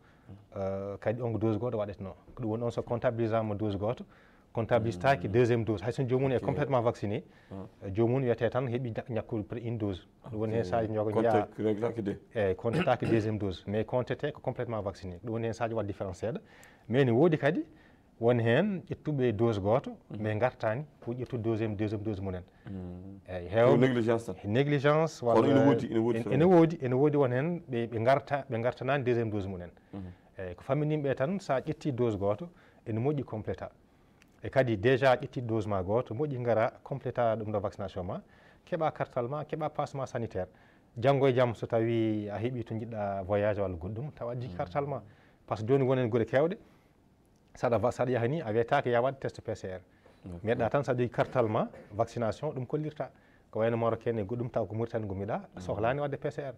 eh, kadi on ko dose gooto waɗetnoo ko ɗum woni on so comptabilisama dose gooto comptabilisitaki hmm. deuxiéme dose hay so joomum e complètement vacciné ah. eh, joomum wiyete tan heeɓi ñakkude près une dose ɗum woni heen saahaji jogo jiyareglakide eyyi contete taki deuxiéme dose mais contete ko complètement vacciné ɗum woni heen saaji waɗa différence seeɗa mais ne woodi kadi won heen ƴettuɓe dose gooto mais mm. gartani pour ƴettu deuxiéme deuxiéme dose mumen mm. eyyi heewnégligence négligence e walaene woodi ene woodi won heen ɓe garta ɓe gartanani deuxiéme dose mumen mm-hmm. eyyi ko faminimɓe tan sa ƴetti dose gooto ene moƴƴi compléta e kadi déjà ƴetti dose ma gooto moƴƴi gara compléta ɗum ɗo vaccination ma keɓa cartal ma keɓa passe ma sanitaire janngo e jaam so tawi a heeɓi to jiɗɗa voyage walla goɗɗum tawa a jigi mm. cartal ma par ce que joni wonen goɗe kewɗe saɗa saɗa yaha ni a wiyetake ya test pcr meeɗa tan saɗa jogi kartal ma vaccination ɗum kollirta ko wayno marocain e goɗɗum taw ko mauritani gumiɗa mm. sohlani wadde pcr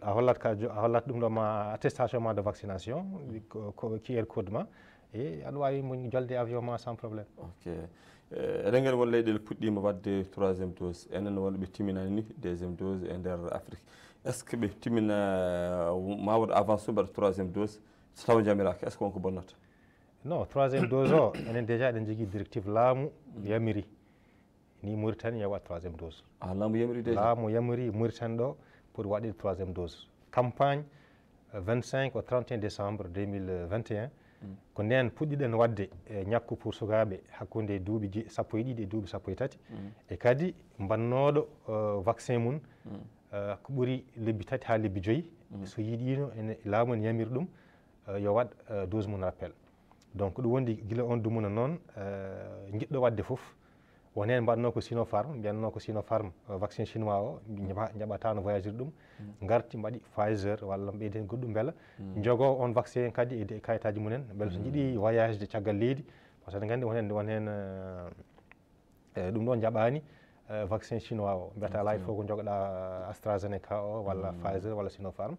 a hollat ka a hollat dum do ma attestation ma de vaccination mm. qr code kodma e aɗa wawi mo jolde avion ma sans problème ok rengel eh, gandi won leyɗele puɗɗima wadde 3e dose enen won wonɓe timminani ni 2e dose e der afrique est ce que ɓe timmina eh, ma waɗa avance tum 3e dose taw jamira est ce que wonko bonnata non troisiéme dose o enen déjà eɗen jogui directive laamu yamiri ni mauritanie yawa troisiéme dose ah, laamu yamiri dé laamu yamiri mauritanie ɗo pour waɗide troisiéme dose campagne 25 euh, au 31 décembre 2021 mm. ko nden puɗɗiɗen wadde e ñakku pour sugaɓe hakkude duuɓi sappo e ɗiɗi e duuɓi sappo e tati mm. e kadi mbannoɗo euh, vaccin mum mm. euh, ko ɓuuri lebbi tati ha lebbi joyyi so yiiɗino ene laamu ene yamiri ɗum yo waɗ dose mum rappel donc ɗum wondi gila on dumuna noon jiɗɗo eh, wadde fof woni hen mbaɗno ko sinopharme mbiyanno ko sinopharme eh, vaccin chinois o jaɓatano voyagir ɗum mm. garti mbaɗi pfizer walla ɓeydi hen goɗɗum beela mm. jogo on vaccin en kadi ede e kayitaji mumen beela so mm. jiiɗi voyage de caggal leydi par ce que ne gandi wonhen wonhen eh, ɗum ɗo jaɓani vaccin chinois o mbiyata ala il faut ko jogoɗa astrazeneca o walla pfizer walla sinopharme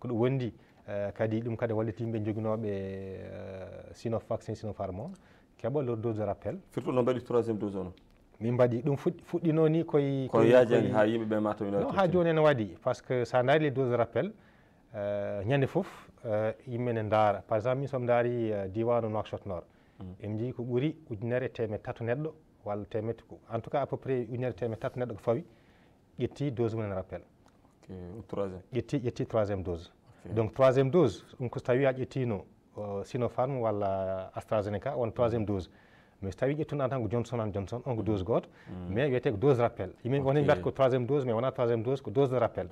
ko ɗum wondi Eh, kadi ɗum kadi wallit yimɓe joginoɓe eh, sinofax e sinofarm o keeɓa leur dose de rappel surtout no mbaɗi troisiéme dose ono min mbaɗi ɗum fuɗɗino ni koy koy yaajani ha yimɓeɓe mataw no ha joni ene waɗi par ce que sa daari les dose de rappel eh, ñande foof yimɓe ne daara par exemple min somi daari diwano noakshot nord mm. emi jii ko ɓuuri ujunere temet tato neɗɗo walla temet en tout cas à peu près ujunere temet tato neɗɗo ko fawi ƴetti dose mumen rappel ƴetti ƴetti troisiéme dose donc troisiéme dose ɗum so tawi a ƴettino euh, sinopharme walla astrazeneca won troisiéme dose mais so tawi ƴettuno antan ko johnson an johnson on ko mm. dose goto mm. mais wiyete ko dose rappel yimɓe woni mbiyata ko troisiéme dose mais wona troisiéme dose ko dose de rappel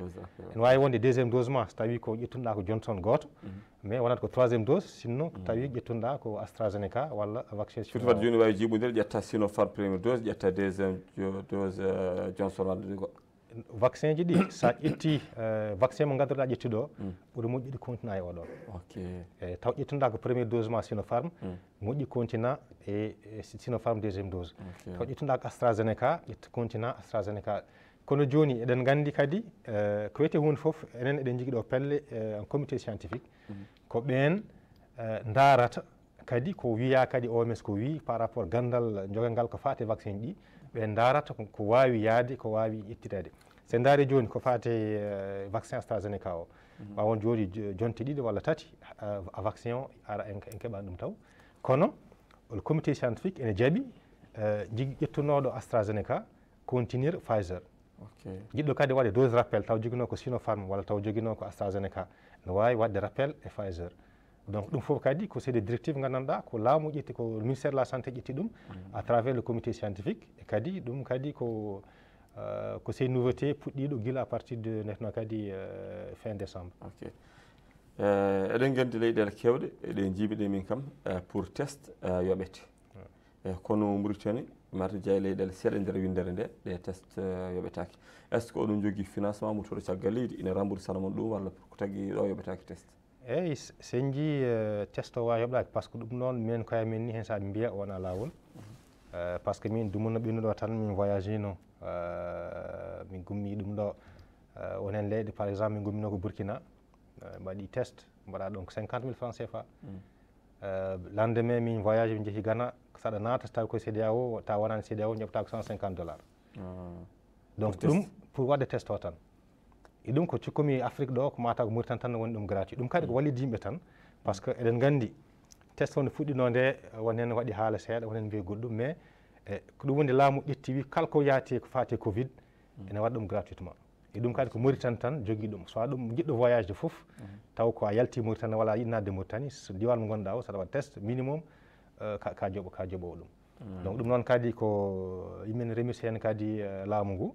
ene wawi wonde deuxiéme dose ma so tawi ko ƴettunoɗa ko johnson goto mm-hmm. mais wonata ko troisiéme dose sinno mm. tawi ƴettunoɗa ko astrazeneca walla vaccin surtout wat joni wawi jiiɓodir ƴetta sinopharme premier dose ƴetta deuxiéme dose euh, johnson walla ɗigo vaccin ji ɗi sa ƴetti eh, vaccin mo ngaddirɗa ƴetti ɗo mm. ɓuuri moƴƴi ɗi continua e oɗon eyi taw ƴettanɗa ko premier dose ma sinopharm mm. moƴƴi continua e, e sinopharm deuxiéme dose taw ƴettanɗa ko astrazeneca ƴetti continua astrazeneca kono joni eɗen gandi kadi eh, ko wiyete hunde foof enen eɗen jiguiɗo pelle en eh, comité scientifique mm. ko ɓen darata kadi ko wiya kadi oms ko wi par rapport gandal jogal ngal ko fate vaccin ɗi ɓe darata ko wawi yaade ko wawi ittirede se daari joni ko fate eh, vaccin astrazeneca o mhm. wawon joni jonte ɗiɗi walla tati eh, a vaccin o ara en keɓani ɗum taw kono le comité scientifique ene jaaɓi eh, jigi ƴettunoɗo astrazeneca continuire pfizer jiɗɗo kadi waɗe dose rappel taw joguino ko sinopharme walla taw joguino ko astrazeneca ne wawi wadde rappel e pfizer donc ɗum fof kadi ko c'est des directives gandanɗa ko laamu ƴetti ko ministère de la santé ƴetti ɗum mm. à travers le comité scientifique et kadi ɗum kadi ko ko ces nouveauté puɗɗiɗo guila à partir de netno kadi euh, fin décembre ok euh, eɗen gandi leyɗele kewɗe eɗen jiibiɗe min kam euh, pour test euh, kono mauritanie mata jeeya leyɗele seeɗa nder windere nde ɗe test yobetaki est ce que oɗon jogui financement mo toɗo caggal ina remboursana mon ɗum walla ko tagi ɗo yoɓetaki test eyyi sen ji eh, testo wawi heɓlade par ce que ɗum noon min koye mhm. eh, min ni hen saɓe mbiya wona lawol par ce que min dumuno ɓinnuɗo tan min voyage no eh, min gummi ɗum ɗo wonen leyɗe par exemple min gummino ko burkina mbaɗi test mbaɗa ɗon ko 50 mille franc cfa mm. lendemain min voyage min jeehi gana saɗa naata so tawi koye cda o ta wonani cda o jeɓata ko 150 dollars ah. donc ɗum pour waɗde test o tan e ɗum ko cikkumi afrique ɗo ko mata ko mauritani tan woni ɗum gratuit ɗum kadi ko wallide yimɓe tan par ce que eɗen gandi test wonde fuɗɗino nde won hen waɗi haala seeɗa won hen mbiye goɗɗum mais e ko ɗum wonde laamu ƴetti wi kala ko yaati ko fati covid mm. ene waɗa ɗum gratuitement e ɗum kadi ko mauritani tan jogui ɗum soa ɗum jiɗɗo voyage de foof mm-hmm. taw ko a yalti mauritani wala yiɗnade de mauritanie so diwan mo gonɗa o saɗa waɗa test minimum eh, ka jooɓo ka jooɓowo ɗum mm. donc ɗum noon kadi ko yimmen remirsi hen kadi eh, laamu ngu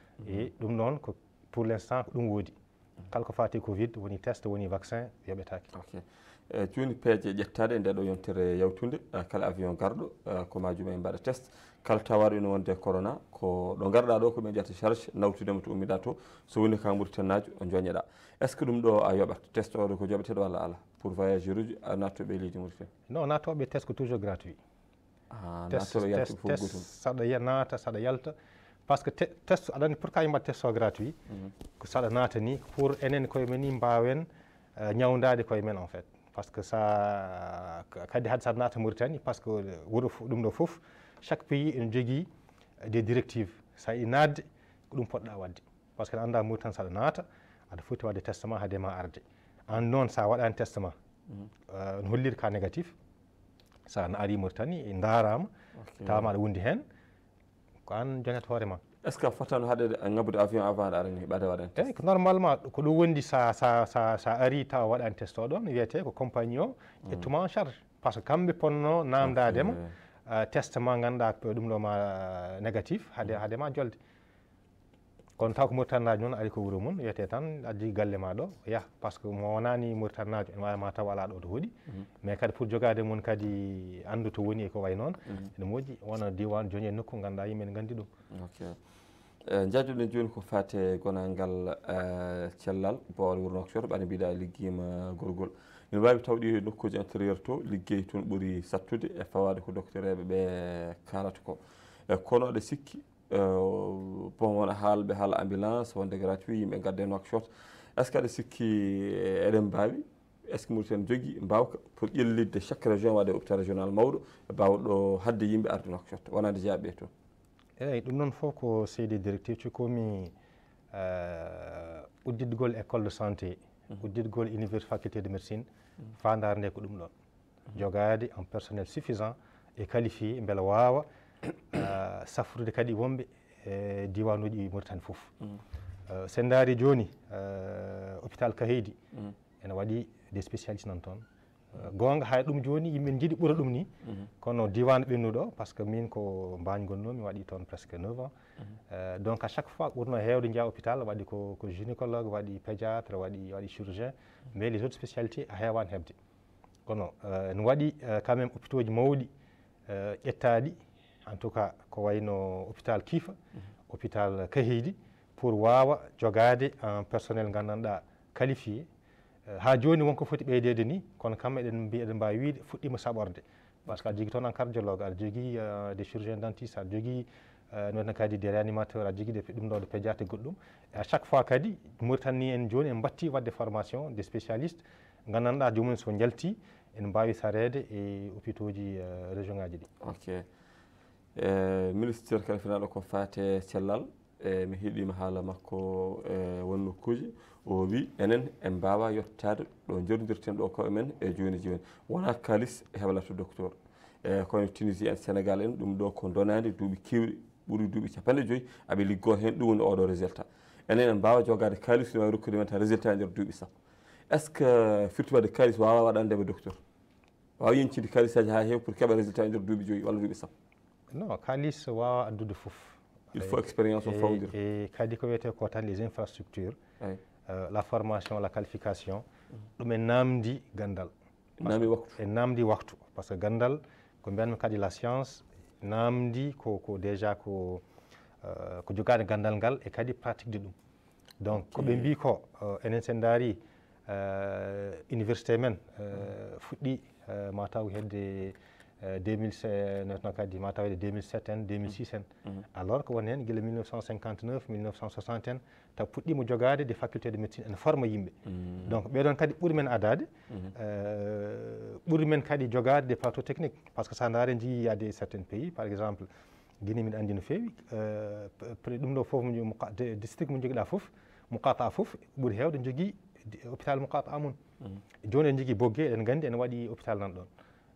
e ɗum noon ko pour l' instant ko ɗum woodi kala ko fati covid woni test woni vaccin yoɓetake cuuni e peeje ƴettade nde ɗo yontere yawtude e kala avion garɗo e ko majum e mbaɗa test kala tawaɗo ina wonde corona ko ɗo garɗa ɗo koɓe jiyata charge nawtudema to ummiɗa to so woni ka ɓuritennajo joñeɗa est ce que ɗum ɗo a yoɓat test oɗo ko joɓeteɗo walla ala pour voyageur uji nattoɓe leydi ɓuriten non natoɓe test ko toujours gratuit ah, testtoɓe yaltfo saɗa nata saɗa yalta par ce que te test aɗa anndi pourquoi yimbaɗa test o gratuit mhm. ko so aɗa naata ni pour enen koye men ni mbawen eh, ñawdade koye men en fait par ce que sa kadi hade saɗa naata mauritanie par ce que wuro ɗum ɗo fof chaque pays ene jogui eh, des directives sa i naatde ko ɗum poɗɗa wadde par ce que ne annda mauritanie saɗa naata aɗa foti wadde testement haade ma arde an noon sa waɗani testement mhm. eh, ne hollide ka négatif sa ne ari mauritanie e daarama tawama aɗa wondi hen ko an joñata hoore ma est ce que a fotano haɗede gabude avion avant aɗa arani ɓade waɗan test eyi ko normalement ko ɗum wondi sa sa sa ari tawa waɗani test o ɗon wiyete ko compagnie o ƴettuma mm. en charge par ce que kamɓe ponno namdademo euh, test ma ganduɗa ɗum ɗo ma euh, négatif haade mm. haade ma jolde kono taw ko mauritaninaji noon ari ko wuuro mum wiyete tan addi galle ma ɗo yaha par ce que mo wonani mauritaninajo ene wawima taw ala ɗo to hooɗi mhm. mais kadi pour jogade mum kadi andu to woni e ko way noon mhm. ene moƴƴi wona diwan joni e nokku ganduɗa yimen gandi ɗum e, jajjuɗen joni ko fate gonalngal e, cellal bowal wuuro noxor ɓane mbiɗa ligguima gorgol ene wawi tawɗi nokkuji intérieur to liggey toon ɓuuri sattude e fawade ko docteur eɓeɓe kalata ko e kono aɗa sikki Euh, pom wona haalɓe haala ambulance wonde gratuit yimɓe gadde nok shot est ce que aɗa sikki eɗen mbawi est ce que mauriten jogui mbawka pour ƴellidde chaque région waɗe hôpital régional mawɗo bawɗo hadde yimɓe arde nok shot wonade jeyaɓe ɓe toon eyyi ɗum noon foof ko seydi directif cikomi euh, uddidgol école de santé mhm. uddidgol université faculté de médecine mhm. fandare nde ko ɗum ɗon jogade en personnel suffisant e qualifié beela wawa safrude kadi wonɓe e diwanuji mauritani fof mm. euh, sen daari joni euh, hôpital kaheydi mm. ene waɗi des spécialiste nan toon euh, gonga hay ɗum joni yimɓen jiiɗi ɓuura ɗum ni mm-hmm. kono diwan ɓennuɗo par ce que min ko mbañ gonnoo mi waɗi toon presque 9 ans mm-hmm. donc à chaque fois ɓurno hewde jiya hôpital waɗi ko ko gynicologue waɗi pédiatre waɗi waɗi chirurgien mm-hmm. mais les autres spécialités a hewani heɓde kono ene waɗi quand même hôpitaux ji mawɗi ƴettaɗi en tout cas ko wayno hôpital kiifa mhm. hôpital kaheydi pour wawa jogade un personnel gandanda qualifié ha eh, joni wonko foti ɓeydede ni kon kam eden mbi eɗen mbawi wiide fuɗɗima saɓorde par Parce que aɗa jogui en cardiologue aɗa jogui eh, des chirurgien dentiste aɗa jogui eh, na kadi des réanimateur aɗa jogui dum do de pédiatre goɗɗum à chaque fois kadi mortani en joni en batti wadde formation des spécialistes gandanɗa jomumen so njalti en baawi sarede e hôpitau ji région ngaji ɗi Okay. e ministére kadi finaɗo ko faate cellal e mi heeɗima haala makko e won nokkuji o wi enen en mbawa yettade ɗo jerdirten ɗo koye men e joni joni wona kalis e heblata docteur e kono tunisie en sénégal en ɗum ɗo ko donadi duuɓi kewɗi ɓuuri duuɓi capanɗe joyyi aɓe liggo hen ɗum woni oɗo résultat enen en mbawa jogade kalis ne wawi rokkude menta résultat e nder duuɓi sappo est ce que firti wadde kalis wawa waɗandeɓe docteur wawa yencinde kalisaji ha hew pour keeɓa résultat e nder duuɓi joyyi walla duuɓi sappo Non, Kali Sowa adudu fuf. Il faut expérience au fond. Et Kadi Kowete Kota, les infrastructures, euh, la formation, la qualification. Mais Namdi Gandal. Namdi Waktu. Et Namdi Waktu. Parce que Gandal, combien de cas de la science, Namdi ko, ko déjà ko, euh, ko Gandal Gal, et Kadi pratique de nous. Donc, okay. ko ɓe mbi ko euh, enen sen euh, université men uh, 2000 euh, euh, no kadi ma tawde 2007 en 2006 en mhm. alors que won heen gila 1959 1960 en taw puɗɗiima jogaade de faculté de médecine en forma yimɓe mhm. donc ɓeeɗon kadi ɓuri men adaade mhm. euh, ɓuri men kadi jogaade de plateau technique par ce que so ndaare jiyiyaade certain pays par exemple guinii miɗo anndi no feewi ɗum ɗo fof district mo jogiɗa fof mouqata fof ɓuri heewde jogii hôpital mouqata mum joni en jogii boggue eɗen nganndi en waɗi hôpital nan ɗon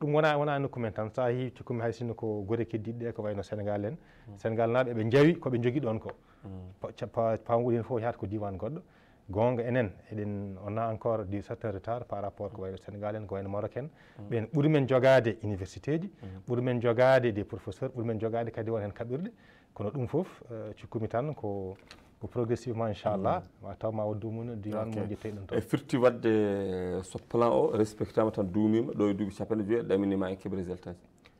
ɗum wona wona nokku men tan so yi cukumi hay sinno ko gore keddiɗi ɗe ko wayno sénégal en mm. sénégal naaɓe ɓe jawi koɓe jogi ɗon ko mm. pawguɗi hen fof yahata ko diwan goɗɗo gonga enen eɗen on a encore du certain retard par rapport ko wayno sénégal en ko wayno marok en mm. ɓen ɓurimen jogade université ji ɓurimen jogade des professeur ɓurimen jogade kadi won hen kaɓirɗe kono ɗum foof eh, cukkumi tan ko ko progressivement inchallah mm. ma taw ma waddu mum diwan mojettey ɗum e firti wadde eh, so plan o respectama tan duumima ɗo e duuɓi capanɗe joyi ɗaminima en keeɓi résultat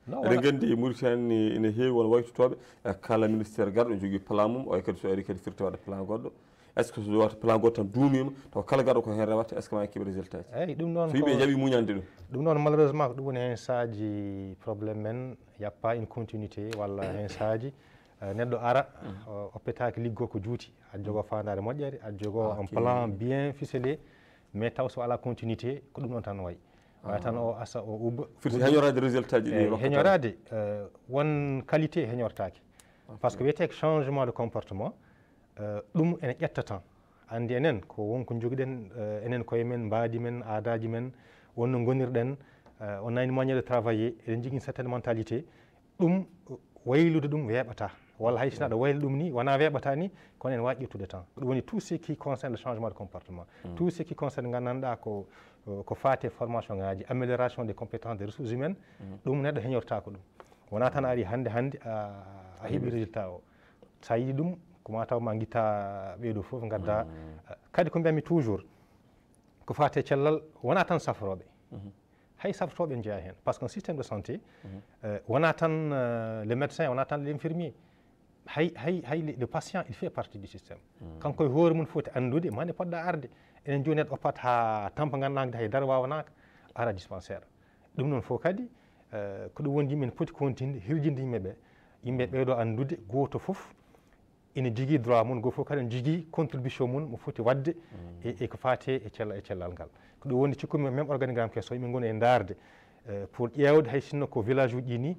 ji eɗen gandi mauritani ene heewi won waytotoɓe eh, kala ministére garɗo ne jogui plan mum oy e kadi so ari kadi firti wadde plan goɗɗo est ce que sowata plan goɗɗo tan duumima taw kala gaɗo ko hen rewata est ce que ma e keeɓi résultat ji eyyi ɗum noon so yimɓe jaaɓi muñande ɗum ɗum noon malheureusement ko ɗum woni hen saaji probléme men yappa une continuité walla hen saaji Eh, neɗɗo ara mm. o petaki liggo ko juuti aɗa jogo mm. fandare moƴƴere aɗa jogo ah, un plan bien ficelé mais taw so ala continuité ko ɗum ɗon tan wayi ah. wa tan o asa o ubba heñorade résultat ji eh, heñorade eh, won qualité heñortake par ce que wiyete changement de comportement ɗum ene ƴetta tan anndi enen ko wonko jogiɗen enen koye men mbaadi men aadaji men wonno gonirɗen on nani moyen de travaillé eɗen jogui certaine mentalité ɗum waylude ɗum weeɓata walla hay sinaɗo wayli ɗum ni wona weeɓata ni kono en wawi ƴettude tan ɗum woni tout ce qui concerne le changement de comportement mm. tout ce qui concerne gandanɗa ko eh, ko fate formation ngaji amélioration des compétences des ressources humaines ɗum mm. neɗɗo heñortako ɗum wona tan ari hande hande ah, a heeɓi résultat o sa yiɗi ɗum koma taw ma guitta ɓeeɗo fof gadda mm. eh, kadi ko mbiyatmi toujours ko fate cellal wona tan safroɓe mm-hmm. hay safrotoɓe jeeya hen par ce que un système de santé mm-hmm. eh, wona tan le médecin wona tan l'infirmier hay hay hay le patient il fait partie du système hmm. kanko e hoore mum foti anndude mane poɗɗa arde enen jooni neɗɗo opat haa tampa nganndaakde hay dar waawanaaka ara dispensaire ɗum noon fof kadi eh, ko ɗum woni yimɓe ne poti continue hirjinde yimɓe ɓee yimɓe ɓeeɗo anndude gooto fof ene jogii droit mum goo fof kadi ene jogii contribution mum mo foti waɗde hmm. e, e ko faate e cella e cellal ngal ko ɗum woni cikkumi meme organigramme question yimɓe ngoni e ndaarde eh, pour ƴeewde hay sinno ko village uji ɗi ni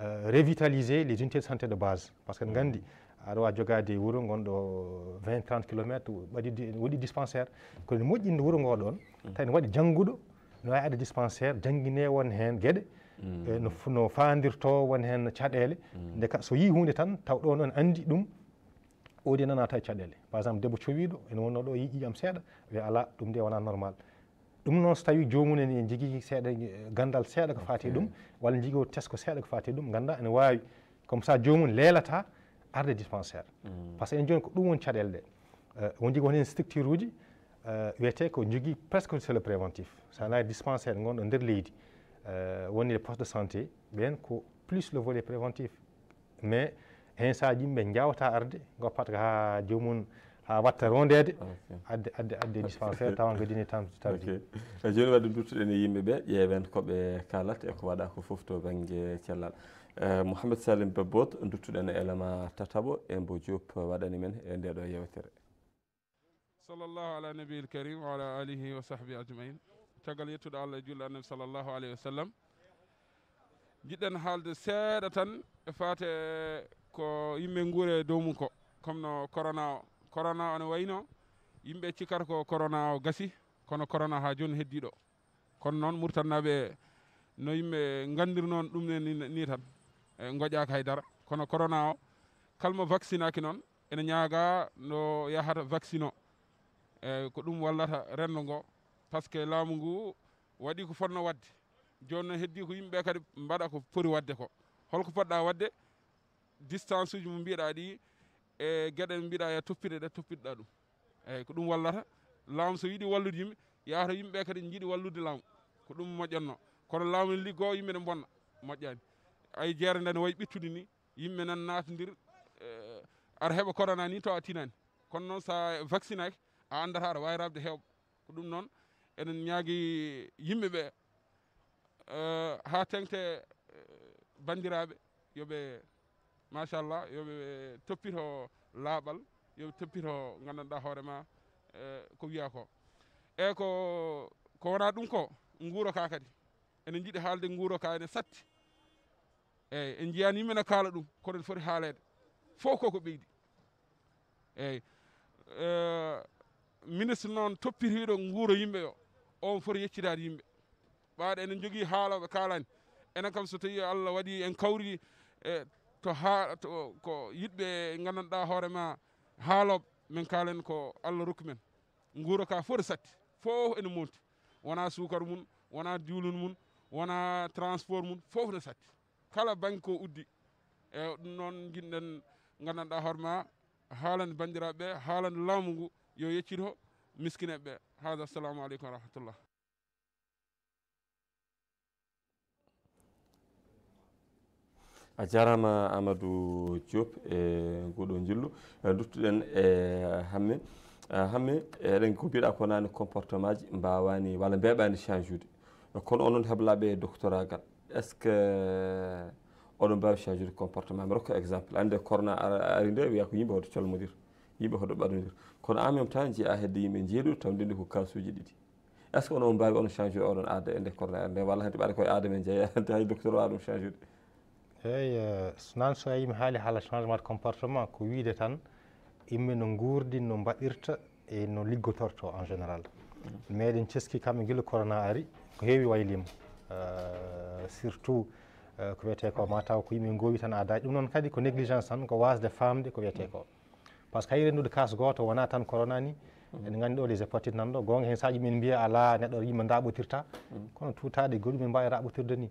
Euh, révitaliser les unités de santé de base Parce que mm. nous gandi des 20 30 km de waɗi dispensaire ont mm. des no dispensaire won hen mm. e no fandirto won hen so yi hunde tan on odi nana par exemple ont nous wonno des ala de normal dum non so tawi jomumen en jogui seeda gandal seeda ko faati dum wala walla jogui tesko seeda ko faati dum ganda en waawi comme ça jomum leelata arde dispensaire mm. parce que en joni ko dum woni caɗele euh, won jogui won hen structure uji euh, wete ko jogui presque c'est le préventif ça la dispensaire gonɗo nder leydi euh, woni le poste de santé ben ko plus le volet préventif mais hen sa yimɓe jawta arde goppata ha jomum ha watta rondede adde adde adde dispensaire tawa gadini tamdi tardi e joni wadde duttuɗen e yimɓeɓe ƴeewen koɓe kalata eko waɗa ko foof to banggue cellal eh, mouhamad salim babod duttuɗen élément tataɓo e, e mbo joup waɗani men e ndeɗo e yewtere sallllahu ala nabil karim wala alihi wa sahbi ajmain caggal yettuɗo allah e julɗo annabi sallllahu alayhi wa sallam jiɗɗen haalde seeɗa tan e faate ko yimɓe nguure e dow mum ko comme no corona o corona ono wayno yimɓe cikata ko corona o gasi kono corona ha joni heddiɗo kono noon murtannaɓe no yimɓe gandir noon ɗum ne ni tan e goƴaka haydara kono corona o kalmo vaccine aki noon ene ñaaga no yahata vaccine o e ko ɗum wallata rendo ngo par ce que laamu ngu waɗi ko fonno wadde joni noon heddi ko yimɓeɓe kadi mbaɗa ko pori wadde ko holko poɗɗa wadde distance uji mo mbiɗa ɗi e gueɗe mbiɗa ya toppide ɗe toppitoɗa ɗum eyyi ko ɗum wallata laamu so yiiɗi wallude yimɓe yahata yimɓe kadi ne jiiɗi wallude laamu ko ɗum moƴƴatno kono laamu ne liggo yimɓe ne bonna moƴƴani ay jeere nde ne wayi ɓittude ni yimɓe nan natodir e, aɗa heeɓa corona ni taw a tinani kono noon sa vaccinaki a andata aɗa wawi rabde heewɓe ko ɗum noon enen ñaagui yimɓeɓe ha tengte bandiraɓe yooɓe machallah yoɓe toppito laaɓal yoɓe toppito gandanɗa hoorema e, ko wiya ko e ko ko wona ɗum ko guuro ka kadi ene jiiɗi haalde guuro ka ene satti eyi en jiyani yimɓe ne kaala ɗum koɗen foti haalede fof koko ɓeydi eyi e, ministre noon toppitiɗo guuro yimɓe o on foti yeccitade yimɓe ɓaɗa enen jogui haalaɓe kalani enen kam so tawi allah waɗi en kawri e, to haato ko yidɓe gandanɗa hoore ma haalob min kalen ko allah rokki men guuro ka foti satti fof ene monti wona sukara mum wona diwlun mum wona transport mum fof ne satti kala banggue ko uddi e ɗum noon jinɗen gandanɗa hoore ma haalande bandiraɓeɓe haalande laamu ngu yo yeccit ho miskineɓeɓe haha assalamu aleykum wa rahmatullah a jarama amadou diop e goɗo jillu duttuɗen e hamme hamme e eɗen gobiɗa ko nani comportement ji mbawani walla mbeɓani changeude kono onoon heblaɓe doctoragal est ce que oɗon mbawi changeude comportement mi rokka exemple annde corona ari nde wiya ko yimɓe hoto colmodir yimɓe hoto ɓadodir kono en même temps jeeya hedde yimɓe jeeɗuɗo tawde nde ko kasuji ɗiɗi est ce que onoon mbawi ono changeude oɗon adde e nde corona ari nde walla hanti ɓaɗa koye adamen jeeya hanti hay docteur waɗum changeude eyi eh, so noon so yimi haali haala changement de comportement ko wiide tan yimɓe no guurdi no mbaɗirta e no liggotorto en général meɗen ceski kamɓe gila corona ari ko heewi waylima eh, surtout eh, ko wiyete ko mataw ko yimɓe goowi tan adaji ɗum noon kadi ko négligence tan ko wasde famde ko wiyete ko par ce que hay renndude kas gooto wona tan corona ni en ganndi ɗo les hépatite nan ɗo gonga hen saji men mbiya ala neɗɗo yimɓe daɓotirta mm. kono tutade goɗumen mbawi raɓotirde ni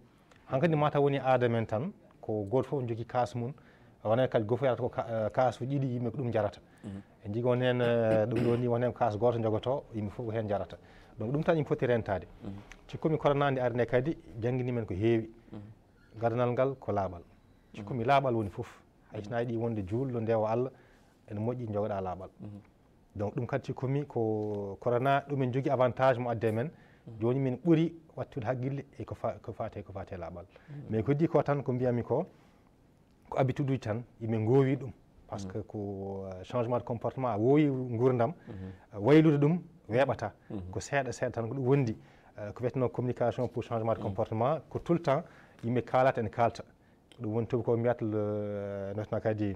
hankkadi mataw woni aada men tan ko goto foof jogui kas mum wonen kadi goto fof yata ko kas eh, ɗiɗi yimɓe ko ɗum jarata mhm. e jiigo nen eh, ɗum ɗo ni wonen kas goto jogoto yimɓe foof hen jarata donc ɗum tan yimɓe foti rentade mhm. cikkumi koronadi arne kadi jangguinimen ko heewi mhm. gadanal ngal ko laaɓal cikkumi laaɓal woni foof haysinaji ɗi wonde juulɗo ndewa allah ene moƴƴi jogoɗa laaɓal donc ɗum kadi cikkumi ko corona ɗumen jogui avantage mo adde men joni min ɓuuri wattude haqqille e ko fate ko fate laaɓal mais ko di ko tan ko mbiyami ko ko habitude uji tan yimɓe ɗum par que ko euh, changement de comportement a woowi mhm. euh, waylude mhm. ko seeɗa seeɗa tan ko wondi euh, ko wiyeteno communication pour changement de mhm. comportement ko tout le temps yimɓe kaalata ene kaalta ɗum woni tobi ko mbiyata notna kadi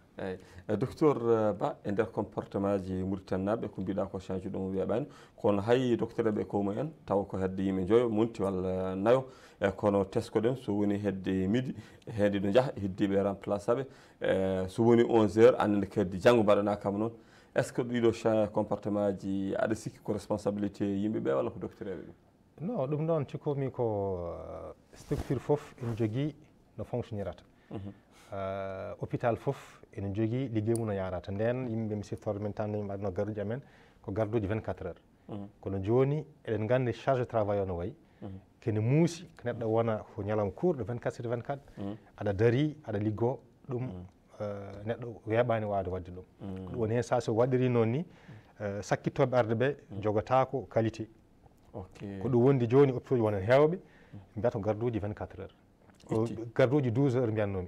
eyyi eh, docteur eh, ba e nder comportement ji mouritane naɓe ko mbiɗa ko change ɗum weɓani kono hay docteur ɓe komu en taw ko hedde yimɓe joyo monti walla eh, nayo e kono tesko ɗen so woni hedde midi hede ɗo jaaha heddiɓe remplace aɓe e so woni 11 heure annene kadi janggo mbaɗana kam noon est ce que ɗiɗo comportement ji aɗa sikki ko responsabilité yimɓeɓe walla ko docteur ɓe ɗum non ɗum noon cikkomi ko structure foof en jogui no fonctionnirata mhm. hôpital foof ene jogii liggey mum no yarata nden yimɓe mi sifto min tan mi waɗno garduji amen ko garduji 24 heures mhm. kono jooni eɗen nganndi charge de travail o no wayi mhm. kene muusi ko neɗɗo wona ko ñalam cour de 24 sur 24 mhm. aɗa darii aɗa liggoo ɗum eh, neɗɗo weeɓaani waawde waɗde ɗum ko ɗum woni heen sasi waɗiri noon ni eh, sakkittooɓe arde ɓee jogotaako qualité ko ɗum wondi jooni hôpitaux ji wona heewɓe mbiyata ko garduuji 24 heures gardoji 12 heures mbiyannomi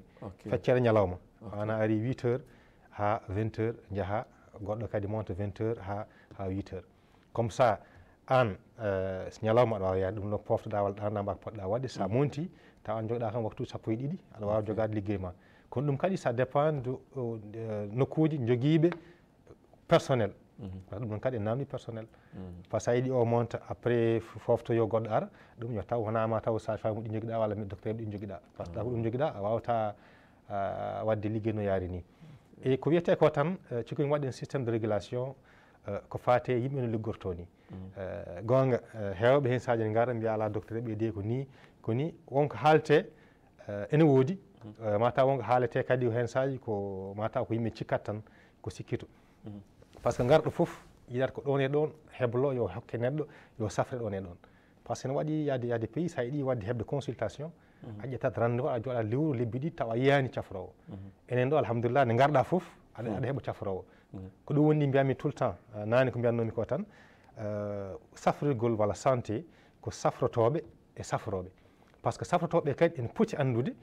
feccere ñalawma ana ari 8 heures ha 20 heures jaaha goɗɗo kadi monta 20 heures ha ha 8 heures comme ça an euh, ñalawma aɗa wawa yaade ɗum ɗo poftoɗa walla ɗanda mbaa poɗɗa waɗde sa mm. monti taw an jogoɗa kam waktuji sappo e ɗiɗi aɗa wawa jogade liggey ma kono ɗum kadi sa dépend euh, nokkuji joguiɓe personnel wa ɗum ɗon kadi en namdi personnel par ce que yiɗi o monta après foftoyo goɗɗo ara ɗum yo taw wonama taw sage femme ɗi jogiɗa walla mi docteur ɗi jogiɗa par ce que ko ɗum jogiɗa a wawata wadde ligguey no yaari ni e ko wiyete ko tan eh, cikomi waɗen système de régulation eh, ko fate yimɓe no liggorto ni mm. eh, gonga hewɓe hen sadji en gara mbiya ala docteur ɓeyde ko ni ko ni wonko haalte ene woodi mm. mataw wonko haalete kadi hen sadji ko mataw ko yimɓe cikkat tan ko sikkito mm. par ce que ngarɗo fof yiɗat ko ɗon e ɗon heblo yo hokke neɗɗo yo safre ɗon e ɗon par ce que no waɗi yaade yaade pays sa yiɗi wadde heɓde consultation mhm. a ƴettat rendez vous a jooɗa lewru lebbi ɗiɗ tawa yiyani cafrowo mhm. enen ɗo alhamdulillah nde garɗa foof mhm. aɗa heɓa cafrowo ko ɗum woni mbiyami tout le temps euh, nani ko mbiyannomi ko tan euh, safrirgol voilà santé ko safrotoɓe e safroɓe par ce que safrotoɓe kadi ene pucci andude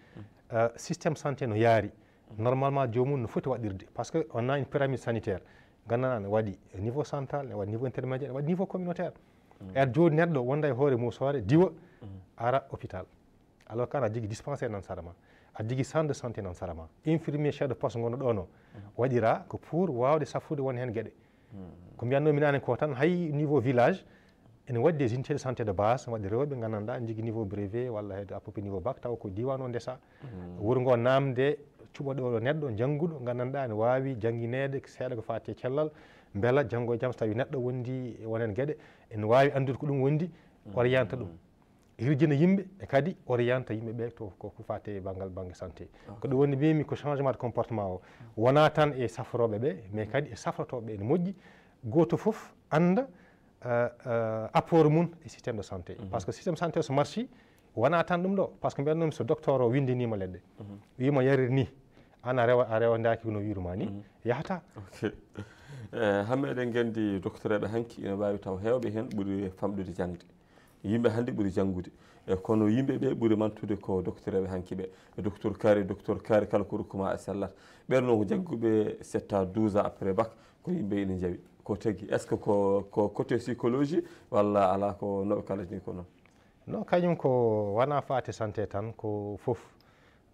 euh, systéme santé no yaari normalement jomum no foti waɗirde par ce que on a une pyramide sanitaire gandana ne waɗi niveau central ne waɗi niveau intermédiaire ne waɗi niveau communautaire eyat joni neɗɗo wonda e hoore musoore diwa mm. ara hôpital alors kan aɗa jigui dispensaire nan sarama aɗa jigui centre de santé nan sarama infirmier chef de poste gonɗo ɗono mm. waɗira ko pour wawde safrude won hen gueɗe mm. ko mbiyannomi nane ko tan hay niveau village ene waɗi des unité de santé de base ne waɗi rewɓe gandanɗa ne jigui niveau brevé walla hede à peu près niveau bac taw ko diwan o ndeesa wuuro ngo namde accuma ɗo ɗo neɗɗo janguɗo gandanɗa ne wawi jangguinede seeɗa ko fati e cellal beela janggo e jaam so tawi neɗɗo wondi wonen gueɗe ene wawi andude ko ɗum wondi mm. orienta ɗum mm. hirjina yimɓe e kadi orienta yimɓeɓe toko fate banggal banggue santé ah. ko ɗum woni mbimi ko changement de comportement o mm. wona tan e safroɓe ɓe mais kadi e safrotoɓeɓe ene moƴƴi goto foof anda euh, euh, apport mum e système de santé mm-hmm. par ce que système santé so marché wona tan ɗum ɗo par ce que mbiyannomi so docteur o windinima leɗɗe mm-hmm. wima yarir ni an a rewa a rewadaki no wiruma ni mm-hmm. yahata eh, hamme eɗen gandi docteur eɓe hanki ina wawi taw hewɓe hen ɓuuri famɗude jangde yimɓe hande ɓuuri jangude e kono yimɓeɓe ɓuuri mantude ko docteur eɓe hanki ɓe e docteur kari docteur kari kala ko rokkuma e sellata ɓen noon ko jagguɓe setta 12 ans après bac ko yimɓe ina jaawi ko tagui est ce que ko côté psychologie walla ala ko noɓe kalatni ko noon non kañum ko wona fate santé tan ko foof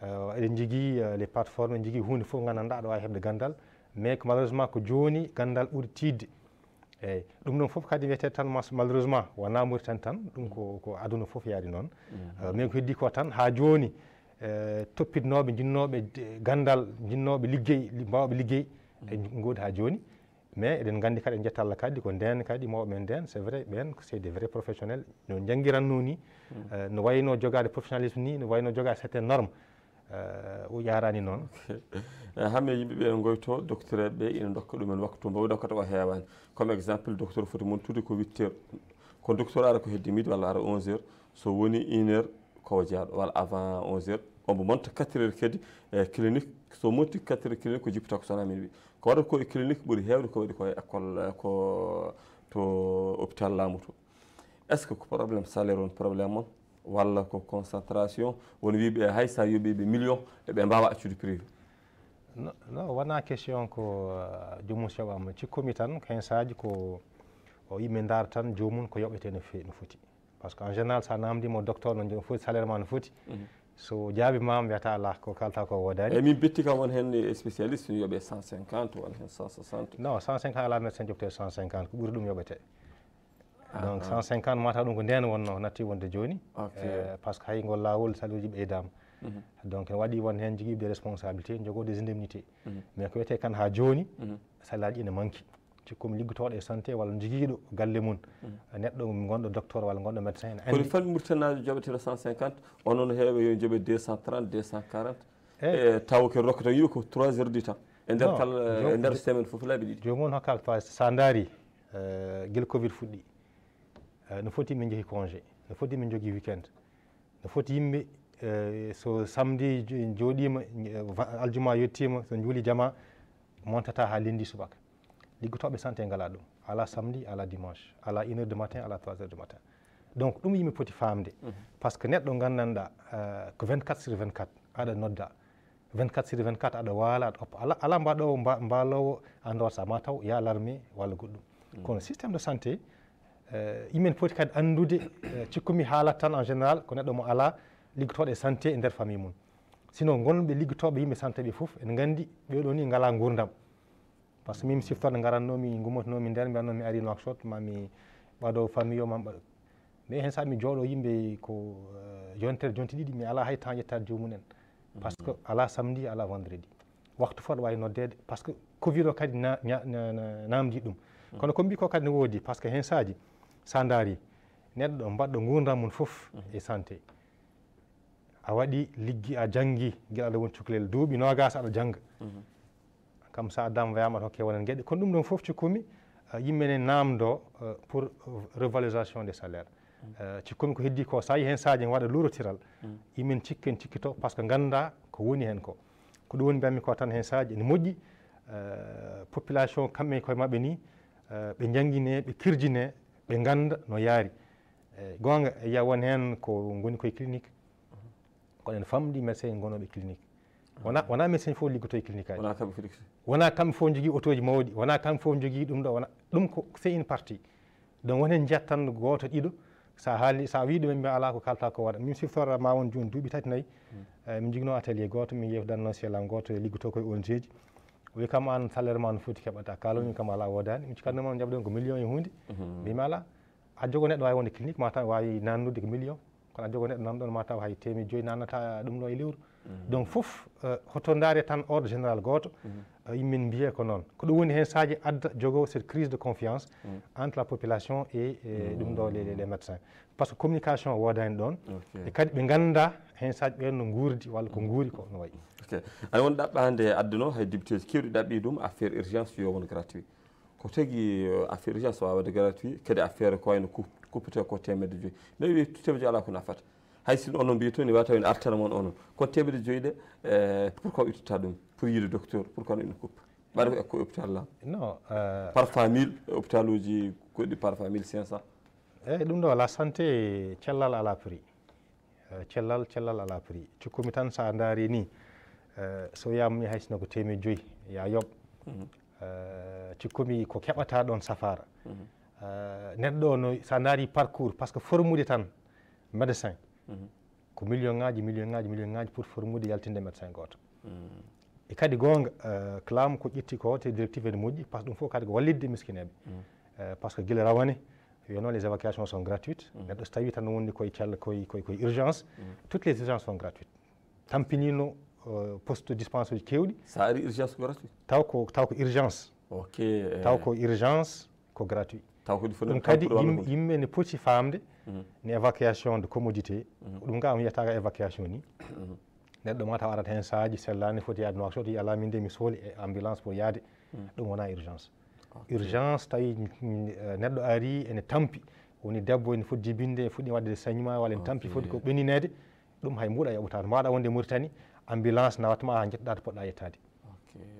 Eh, eɗen jogui eh, les plateforme en jogui hunde foof gandanɗa aɗa wawi hebde gandal mais ko malheureusement ko joni gandal ɓuuri tidde eyyi ɗum ɗon foof kadi wiyete tan malheureusement wona muri tan tan ɗum ko ko aduna foof yaari noon mm. eh, mais ko heddi ko tan ha joni toppitnoɓe jinnoɓe gandal jinnoɓe ligguey mbawɓe ligguey e mm. goodi ha joni mais eɗen gandi kadi en jetta allah kadi ko nden kadi mawɓemen nden c' est vrai ɓen c' est des vrais professionnels no jangguiranno ni mm. no wayno jogade professionnalisme ni no wayno jogade certain norme Eh, o jarani noon eh, hamme yimɓeɓe en goyto docteureɓe ɓe ina dokka ɗumen waktu mbawde kata o hewani comme exemple docteur foti montude ko 8 heure ko docteur ara ko heddi miide walla ara 11 heure so woni 1 heure ko jeeɗo walla avant 11 heure omo monta 4 heure kadi e clinique so monti 4 heure clinique ko jippitako sonamin wi ko waɗat ko e clinique ɓuuri hewde ko waɗi ko e école ko to hôpital lamuto est ce que ko probléme salaire on probléme on walla ko concentration woni wiɓe hay sa yoɓiɓe million eɓe mbawa accude privé non wona question ko uh, tan ko o tan ko no no foti par que en général so namdima docteur no salaire ma foti mhm. so jaabi mbiyata ala ko kalta ko wodani e min betti kam hen spécialiste 150 ou 160 non 150 150 Ah, donc ah. cent cinquante mata ɗum ko ndeen wonno natti wonde jooni eh, par ce que hay ngol laawol saluuji ɓeydaama mhm. donc ne waɗi won heen jogiiɓe des responsabilité jogoo des indemnité mhm. mais ko wiyetee kan haa jooni mhm. salaaji ina manqui cikkumi liggotooɗo e santé walla jogiiɗo galle mum neɗɗo gonɗo docteur walla gonɗo médecin ene andi koni fal mouritanaaji joɓeteɗo cent cinquante onoon heewe yo joɓe deux cent trente deux cent quarante eh. e taw ke rokka tan yiɗo ko trois heures du temps e ndeer kala e ndeer semaine fof laaɓi ɗiɗi joomumon hokkaa so a ndaari eh, gila covid fuɗɗi Eh, no foti min jehi congé no foti min jogii weekend no foti yimɓe eh, so samedi jooɗiima aljuma yottima so njuuli jama montata ha lindi subaka liggotooɓe santé ngalaa ɗum alaa samedi ala dimanche ala une h de matin ala trois heures de matin donc dum yimɓe poti famde mhm. parce ce que neɗɗo gandanda eh, ko 24 sur 24 aɗa nodda 24 sur 24 aɗa wala aɗa oppa ala ala mbaɗowo mbalowo a ndorsa ma ya larmé wala goɗɗum mm. kono système de santé Eh, yimen foti kadi andude eh, cikkumi haalata tan en général ko neɗɗo mo ala liggotoɗo e santé e nder famille mum sinon gonɓe liggotoɓe yimɓe santé ɓe fof en gandi ɓeɗo ni gala gurdam par ce que mim siftorde garannomi gummotonomi nder mi anno mi ari noakshot mami ɓaɗo famille o mam ɓa mais hen saabi mi jooɗo yimɓe ko eh, yontere jonti ɗiɗi mi ala hay temps ƴettade jomum en par ce que ala samedi ala vendredi waktu fof ɗa wawi noddede par ce que covid o kadi namdi ɗum mm. kono ko mbi ko kadi ne woodi par ce que hen saaji sa ndaari neɗɗo ɗo mbaɗɗo nguurda mum fof e santé a waɗi liggi a janngi geɗa ɗo woni cukalel duuɓi nogas aɗa jannga kam sa addama wayama hokke wonen geɗe kono ɗum ɗon fof cikkumi e, yimɓene namdo e, pour e, revalorisation des salaire cikkumi ko heddi ko sa yi hen saji waɗa lurotiral imin cikken cikkito par ce que ngannda ko woni hen ko ko ɗum woni mbiyami ko tan hen saji ene moƴƴi population kamɓe koye maɓɓe ni ɓe janngine ɓe kirjine ɓe ganda no yaari gonga e ya won hen ko goni koye clinique mhm. koɗen famɗi médecin gonoɓe clinique mhm. wona wona médecin fof liggoto e clinique aji wona kamɓe fof jogui auto ji mawɗi wona kamɓe fof jogui ɗum ɗo ɗum ko c' une partie donc wonen jiyat tan goto ɗiɗo sa haali sa wi ɗumen mi ala ko kalta ko waɗa min siftora ma won joni duuɓi tati nayyi mhm. eh, min jiguino atelier goto min yewdanno sialam goto e liggoto koye ong ji wi kam an salaire ma no foti keɓata kaloni kam ala wodani mi cikkatno ma jaɓɗen ko million e hunde mbimi mm-hmm. ala a jogo neɗɗo wawi wonde clinique mataw wawi nannude ko million kono a jogo neɗɗo nanɗon mataw hay temi joyi nannata ɗum ɗo e lewru mm-hmm. donc fof eh, hoto daare tan ordre général goto mm-hmm. yimmin mbiye ko noon ko ɗum woni heen saji adda jogo cette crise de confiance mm. entre la population et mm. dum do les médecins Parce que communication woodani ɗon e kadi be ganda hen saji ɓen no guurdi wala ko guuri ko no wayi ay won ɗaɓɓa hannde adduno hay député ji kewɗi dum affaire urgence yo won gratuit ko tegi euh, affaire urgence wawade gratuit kadi affaire ko wayno coupete ko temedde joyi nde wi temedde ala ko nafata hay sin onon mbiya to ni wataw en artana moon onon ko temedde joyi de, euh, pourquoi ittata dum pour yiide docteur pourquoi no ina coupe ɓaɗa ko ekko hôpital lam non euh, par famille e hôpital uji goɗɗi par famille 500 eyyi eh, ɗum ɗo la santé cellal ala prix euh, cellal cellal ala prix cikkumi tan sa daari ni euh, so wiyamami hay sinoko temed joyi ya yoob mhm. cikkumi ko keɓata ɗon safara mhm. neɗɗo no sa daari parcours par ce que formude tan médecin mhm. ko million ngaji million ngaji million ngaji pour formude yaltinde médecin goto e kadi goonga clam eh, ko ƴetti ko te directive de moƴƴi par ce que kadi ko miskinabe miskineɓe mm. eh, par que guila rawane yo les évacuations sont gratuites mm. neɗɗo so tawi tan woni koye koy koy koy urgence mm. toutes les urgences sont gratuites tampinino eh, poste dispense uji kewɗi ari urgence gratuit taw ko taw ko urgence ok taw ko urgence ko gratuit taw kadi fo ɗum kadi yimɓe ne poti famde ne évacuation de commodité ɗum ga on wiyata ka évacuation ni neɗɗo ma taw arata hen saji sellani foti yaade noaka sotoyi ala min de mi sohli e ambulance pour yaade hmm. ɗum wona urgence urgence tawi eh, neɗɗo ari ene tampi woni debbo ene foti jibinde fuɗɗi wadde saignement walla ene tampi foti ko ɓeninede ɗum hay mbuɗa yaɓutata mbawaɗa wonde mauritani ambulance nawatama ha jettoɗa to poɗɗa yettade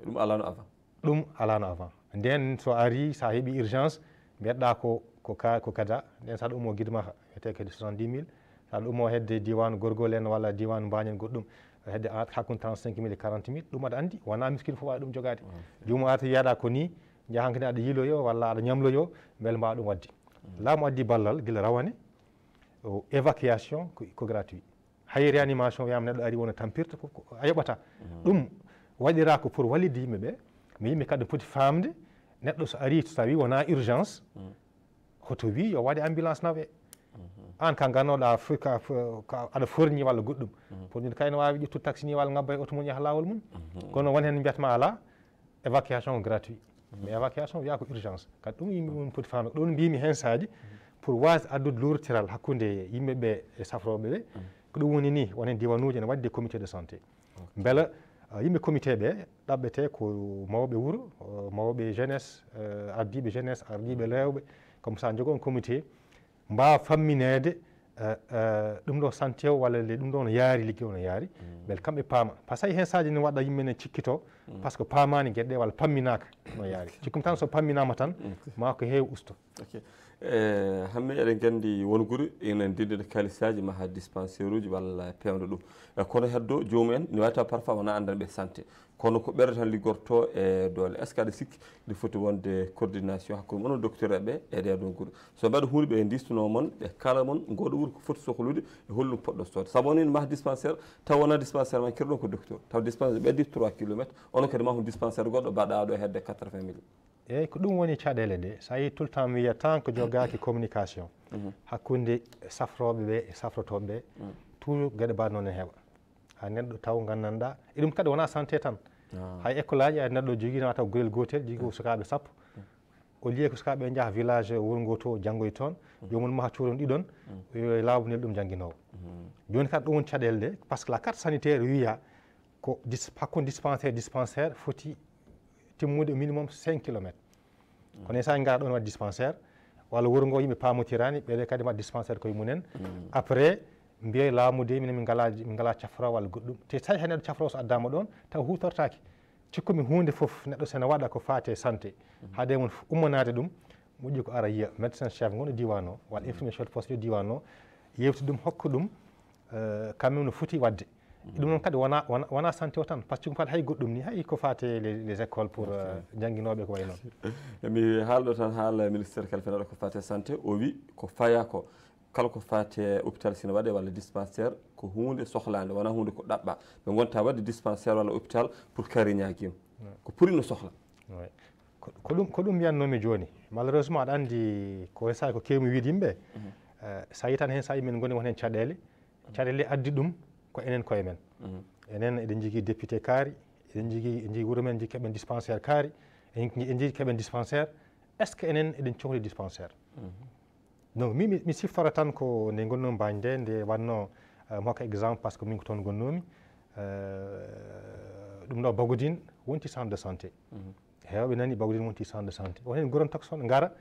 ɗum alano avant ɗum alano avant nden so ari sa heeɓi urgence mbiyatɗa ko ko kada nden sa ɗum o guide ma wiyete kadi 70 000 sa ɗum o hedde diwan gorgol en walla diwan mbañen goɗɗum hedde a hakkude 35 mille 40 mille ɗum aɗa anndi wona miskine fof waawi ɗum jogaade jomum arata yiyaɗa ko ni jahan kadi aɗa yiiloyo walla aɗa ñamloyo beele mbawa ɗum wadde laamu addi ballal gila rawane évacuation ko gratuit hay réanimation wiyama neɗɗo ari wona tampirta a yoɓata mm. ɗum waɗira ko pour wallidde yimɓeɓe mi yimɓe kadi foti faamde neɗɗo so ari so tawi wona urgence mm. hoto wi yo waɗe ambulance nawe an ka ganoɗo aɗa wala guddum pour ni kayno wawi ƴettude taxi ni gabba ngabay auto mum yaaha lawol mun mhm. kono won hen no ala évacuation gratuit mhm. mais évacuation wiya ko urgence kadi dum yimɓe mum poti famde ɗon mbimi hen saaji mhm. pour wasde addude lortiral hakkude yimɓeɓe e safroɓe ɓe ko dum woni ni wonen diwanuji ne wadde comité de santé beela euh, yimɓe comité ɓe ɗaɓɓete ko mawbe wuro euh, mawbe jeunesse euh, ardiɓe jeunesse ardiɓe lewɓe comme ça jogo on comité mbawa famminede eh, eh, ɗum ɗo santé o walla le ɗum ɗo no yaari ligge o no yaari mm. beele kamɓe paama par ce hen saji ne waɗa yimɓe ne cikkito mm. par ce que paamani gueɗe ɗe walla pamminaka no yaari cikkum tan so pamminama tan mm. ma ko heewi usto Eh, hamme eɗen gandi wonguri ene dindina kalissaji maha dispensaire uji walla pewde ɗum e kono heddo joomu en ne wawi taw parfois wona andan ɓe santé kono ko ɓerde tan liggorto e doole est ce que aɗa sikki nde foti wonde coordination hakkude mono docteur eɓe e ɗeɗon guuri so mbaɗa hunde ɓe e distunomon ɓe kala moon goɗo wuuri ko foti sohlude e holno poɗɗo sooda saabu ononi maha dispensaire taw wona dispensaire ma kiraɗon ko docteur taw dispensaire ɓeddi 3 kilométre ono kadi ma hon dispensaire goɗɗo mbaɗaɗo e hedde 80 mille eyyi ko ɗum woni caɗele nde so yi tout le temps wiya tant que jogaki communication mhm. hakkunde safroɓe ɓe e safrotoɓe ɓe mm. toujours gueɗe mbaɗ noon ne heeɓa ha neɗɗo taw gandanɗa e ɗum kadi wona santé tan ah. hay école aji ay neɗɗo joguino taw gurel gotel jogui sukaɓe sappo mm. au lieu ko sukaɓe jaaha village wuro ngo to janggoy toon jomum mm. maha cuuron ɗiɗon e laabunel ɗum jangguinowo joni kadi ɗum woni caɗele nde par ce que la carte sanitaire wiya ko hakkude dispensaire dispensaire foti timmude minimum 5 kilométre kono e sa gara ɗon wat dispensaire walla wuuro ngo yimɓe pamotirani ɓeɗe kadi mat dispensaire koye mumen mm. après mbiye laamude minen min gala min gala cafra walla goɗɗum te sa haneɗo cafra so addama ɗon taw hutortake cikkumi hunde foof neɗɗo sene waɗa ko faate santé mm. haade mum ummanade ɗum moƴƴi ko ara yiya médecin chef gono diwan o walla mm. infirmier chef de poste o diwan o yewti ɗum hokka ɗum euh, kamme no foti wadde ɗum noon kadi wona santé o tan par ce que fad hay goɗɗum ni hay ko fate les écoles pour euh, jangguinoɓe ko way noon emi haalɗo tan haala ministére kalfenaɗo ko fate santé o wi ko faya ko kala ko fate hôpital sina waɗe walla dispensaire ko hunde sohlade wona hunde ko ɗaɓɓa ɓe gonta wadde dispensaire walla hôpital pour kariñaguim ko pouri no sohla ko ɗum ko ɗum wiyannomi joni malheureusement aɗa andi ko sa ko kewmi wiide yimɓe mhm. euh, sa yi tan hen sa yimin goni won hen caɗele mhm. caɗele addi ɗum ko enen koye men mhm. enen eɗen jogui député kaari eɗen jogui e jogui wuuro men jogui keɓen dispensaire kaari en jogui keɓen dispensaire est ce que enen eɗen cohli dispensaire mhm. donc mi mi siftora tan ko nde gonnomi mbañde nde wanno euh, mo hokka exemple par ce que min ko toon gonnomi euh, ɗum ɗo bagodine wonti centre de santé hewɓe mhm. nani bagodine wonti centre de santé wonen goron tokson ngara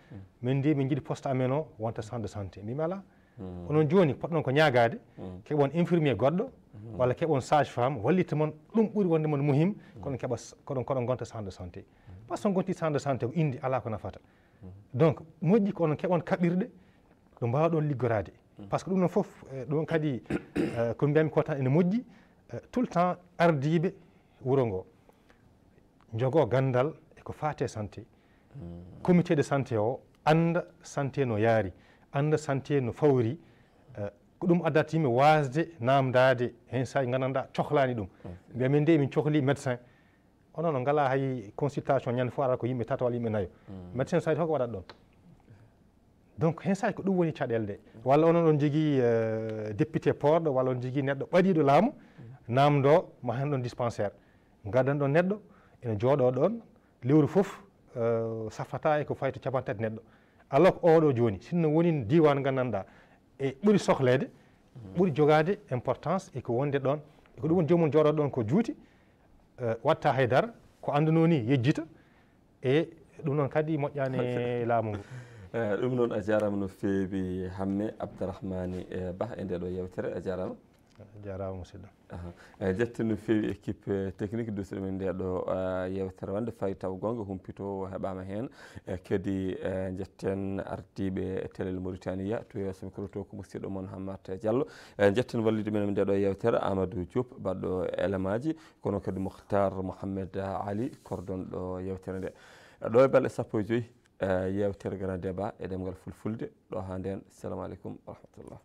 min ndi min jiiɗi poste amen o wonta centre de santé mbimi ala Mm. onon joni poɗɗon ko ñagade mm. keɓon infirmier goɗɗo mm. walla keɓon sage femme wallitta moon ɗum ɓuuri wonde moon muhim koɗon keɓa koɗon koɗon gonta centre de santé par ce so gonti centre de santé ko indi ala ko nafata donc moƴƴi ko onon keɓon kaɓirɗe ɗo mbawaɗon liggorade par ce que ɗum ɗon foof e, ɗon kadi eh, ko mbiyami ko tan ene moƴƴi eh, tout le temps ardiɓe wuuro ngo jogo gandal eko fate santé comité de santé o anda santé no yaari mm. anda santé no fawri eh, ko ɗum addata yimɓe wasde namdade hen saji gandanɗa cohlani ɗum mm. mbiya min nde min cohli médecin onon o ngala hay consultation ñande fof arata ko yimɓe tata walla yimɓe nayo mm. médecin saji foof ko waɗata ɗon donc hen saji ko ɗum woni caɗelde walla onon on jogui eh, député porɗo walla on jogui neɗɗo ɓaɗiɗo laamu namdo ma hen ɗon dispensaire gaddan ɗon neɗɗo ene jooɗo ɗon lewru foof eh, safata e ko fayi to capan tati neɗɗo alors que oɗo joni sinno woni diwan gandanɗa e ɓuuri sohlede ɓuuri jogade importance eko wonde ɗon eko ɗum woni jomum joɗo ɗon ko juuti eh, watta haydara ko anduno ni yejjita e ɗum noon kadi moƴƴani laamu ngu eh, ɗum noon a jarama no feewi hamme abdourahmani eh, ba e nde ɗo yewtere a jarama a jarama musidɗo eyi jetta no fewi équipe eh, technique dusɗo men nde ɗo eh, yewtere wande fayi taw gonga humpito heɓama hen e kadi eh, jetten ardiɓe e télel mauritania to yeso micro to ko musidɗo moon hammat diallo e, jetten wallide men nde ɗo e yewtere amadou diop baɗɗo élément ji kono kadi mouhtar mouhammed ali kordonɗo yewtere nde ɗo e balɗe sappo e joyi yewtere grand débat e ɗemgal fulfulde ɗo ha nden assalamu aleykum wa rahmatullah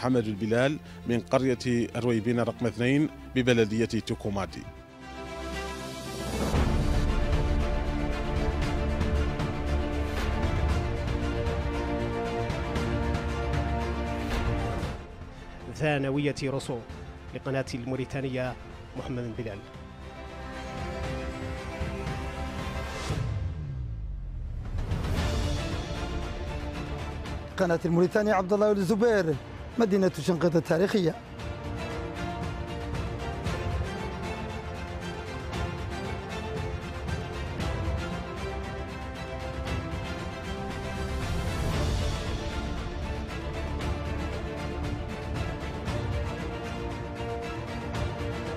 محمد البلال من قرية أرويبين رقم اثنين ببلدية توكوماتي ثانوية رسوم لقناة الموريتانية محمد البلال قناة الموريتانية عبد الله الزبير مدينة شنقيطة التاريخية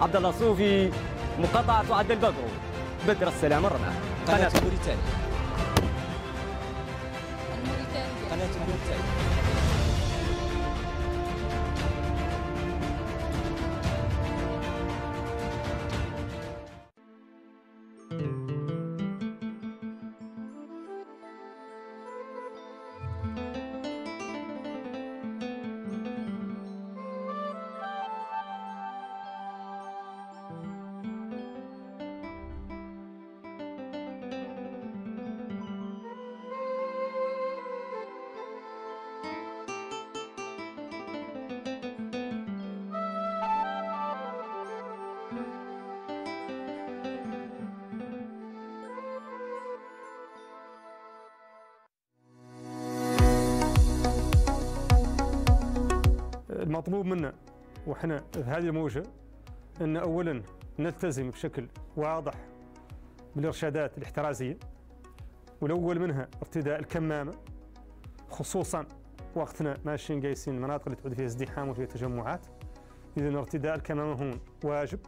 عبد الله صوفي مقاطعة عبد البقرو بدر السلام الرمح قناة موريتانيا مطلوب منا وإحنا في هذه الموجة أن أولا نلتزم بشكل واضح بالإرشادات الاحترازية والأول منها ارتداء الكمامة خصوصا وقتنا ماشيين قايسين المناطق اللي تعود فيها ازدحام وفيها تجمعات إذا ارتداء الكمامة هون واجب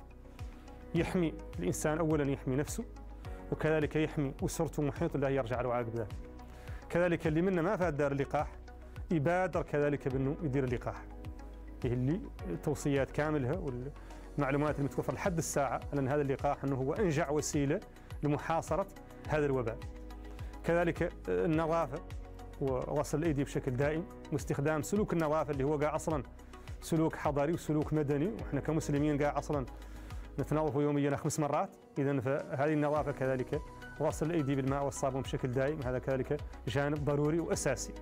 يحمي الإنسان أولا يحمي نفسه وكذلك يحمي أسرته ومحيطه الله يرجع له عاقب ذلك كذلك اللي منا ما فات دار اللقاح يبادر كذلك بأنه يدير اللقاح وقته اللي توصيات كاملها والمعلومات المتوفرة لحد الساعة لأن هذا اللقاح أنه هو أنجع وسيلة لمحاصرة هذا الوباء كذلك آه، النظافة وغسل الأيدي بشكل دائم واستخدام سلوك النظافة اللي هو قاع أصلا سلوك حضاري وسلوك مدني وإحنا كمسلمين قاع أصلا نتنظف يوميا خمس مرات إذا فهذه النظافة كذلك غسل الأيدي بالماء والصابون بشكل دائم هذا كذلك جانب ضروري وأساسي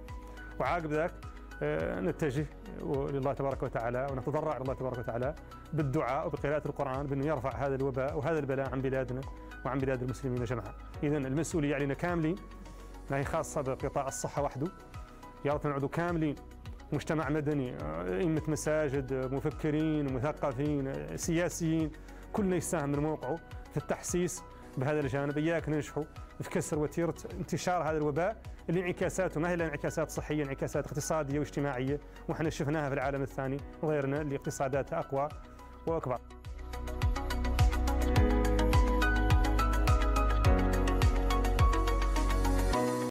وعاقب ذاك آه، نتجه لله تبارك وتعالى ونتضرع لله تبارك وتعالى بالدعاء وبقراءة القرآن بأنه يرفع هذا الوباء وهذا البلاء عن بلادنا وعن بلاد المسلمين جميعا إذا المسؤولية علينا كاملين ما هي خاصة بقطاع الصحة وحده يا رب نعود كاملين مجتمع مدني أئمة مساجد مفكرين مثقفين سياسيين كلنا يساهم من موقعه في التحسيس بهذا الجانب إياك ننجحوا في كسر وتيرة انتشار هذا الوباء الانعكاسات وما هي انعكاسات صحيه انعكاسات اقتصاديه واجتماعيه واحنا شفناها في العالم الثاني وغيرنا اللي اقتصاداتها اقوى واكبر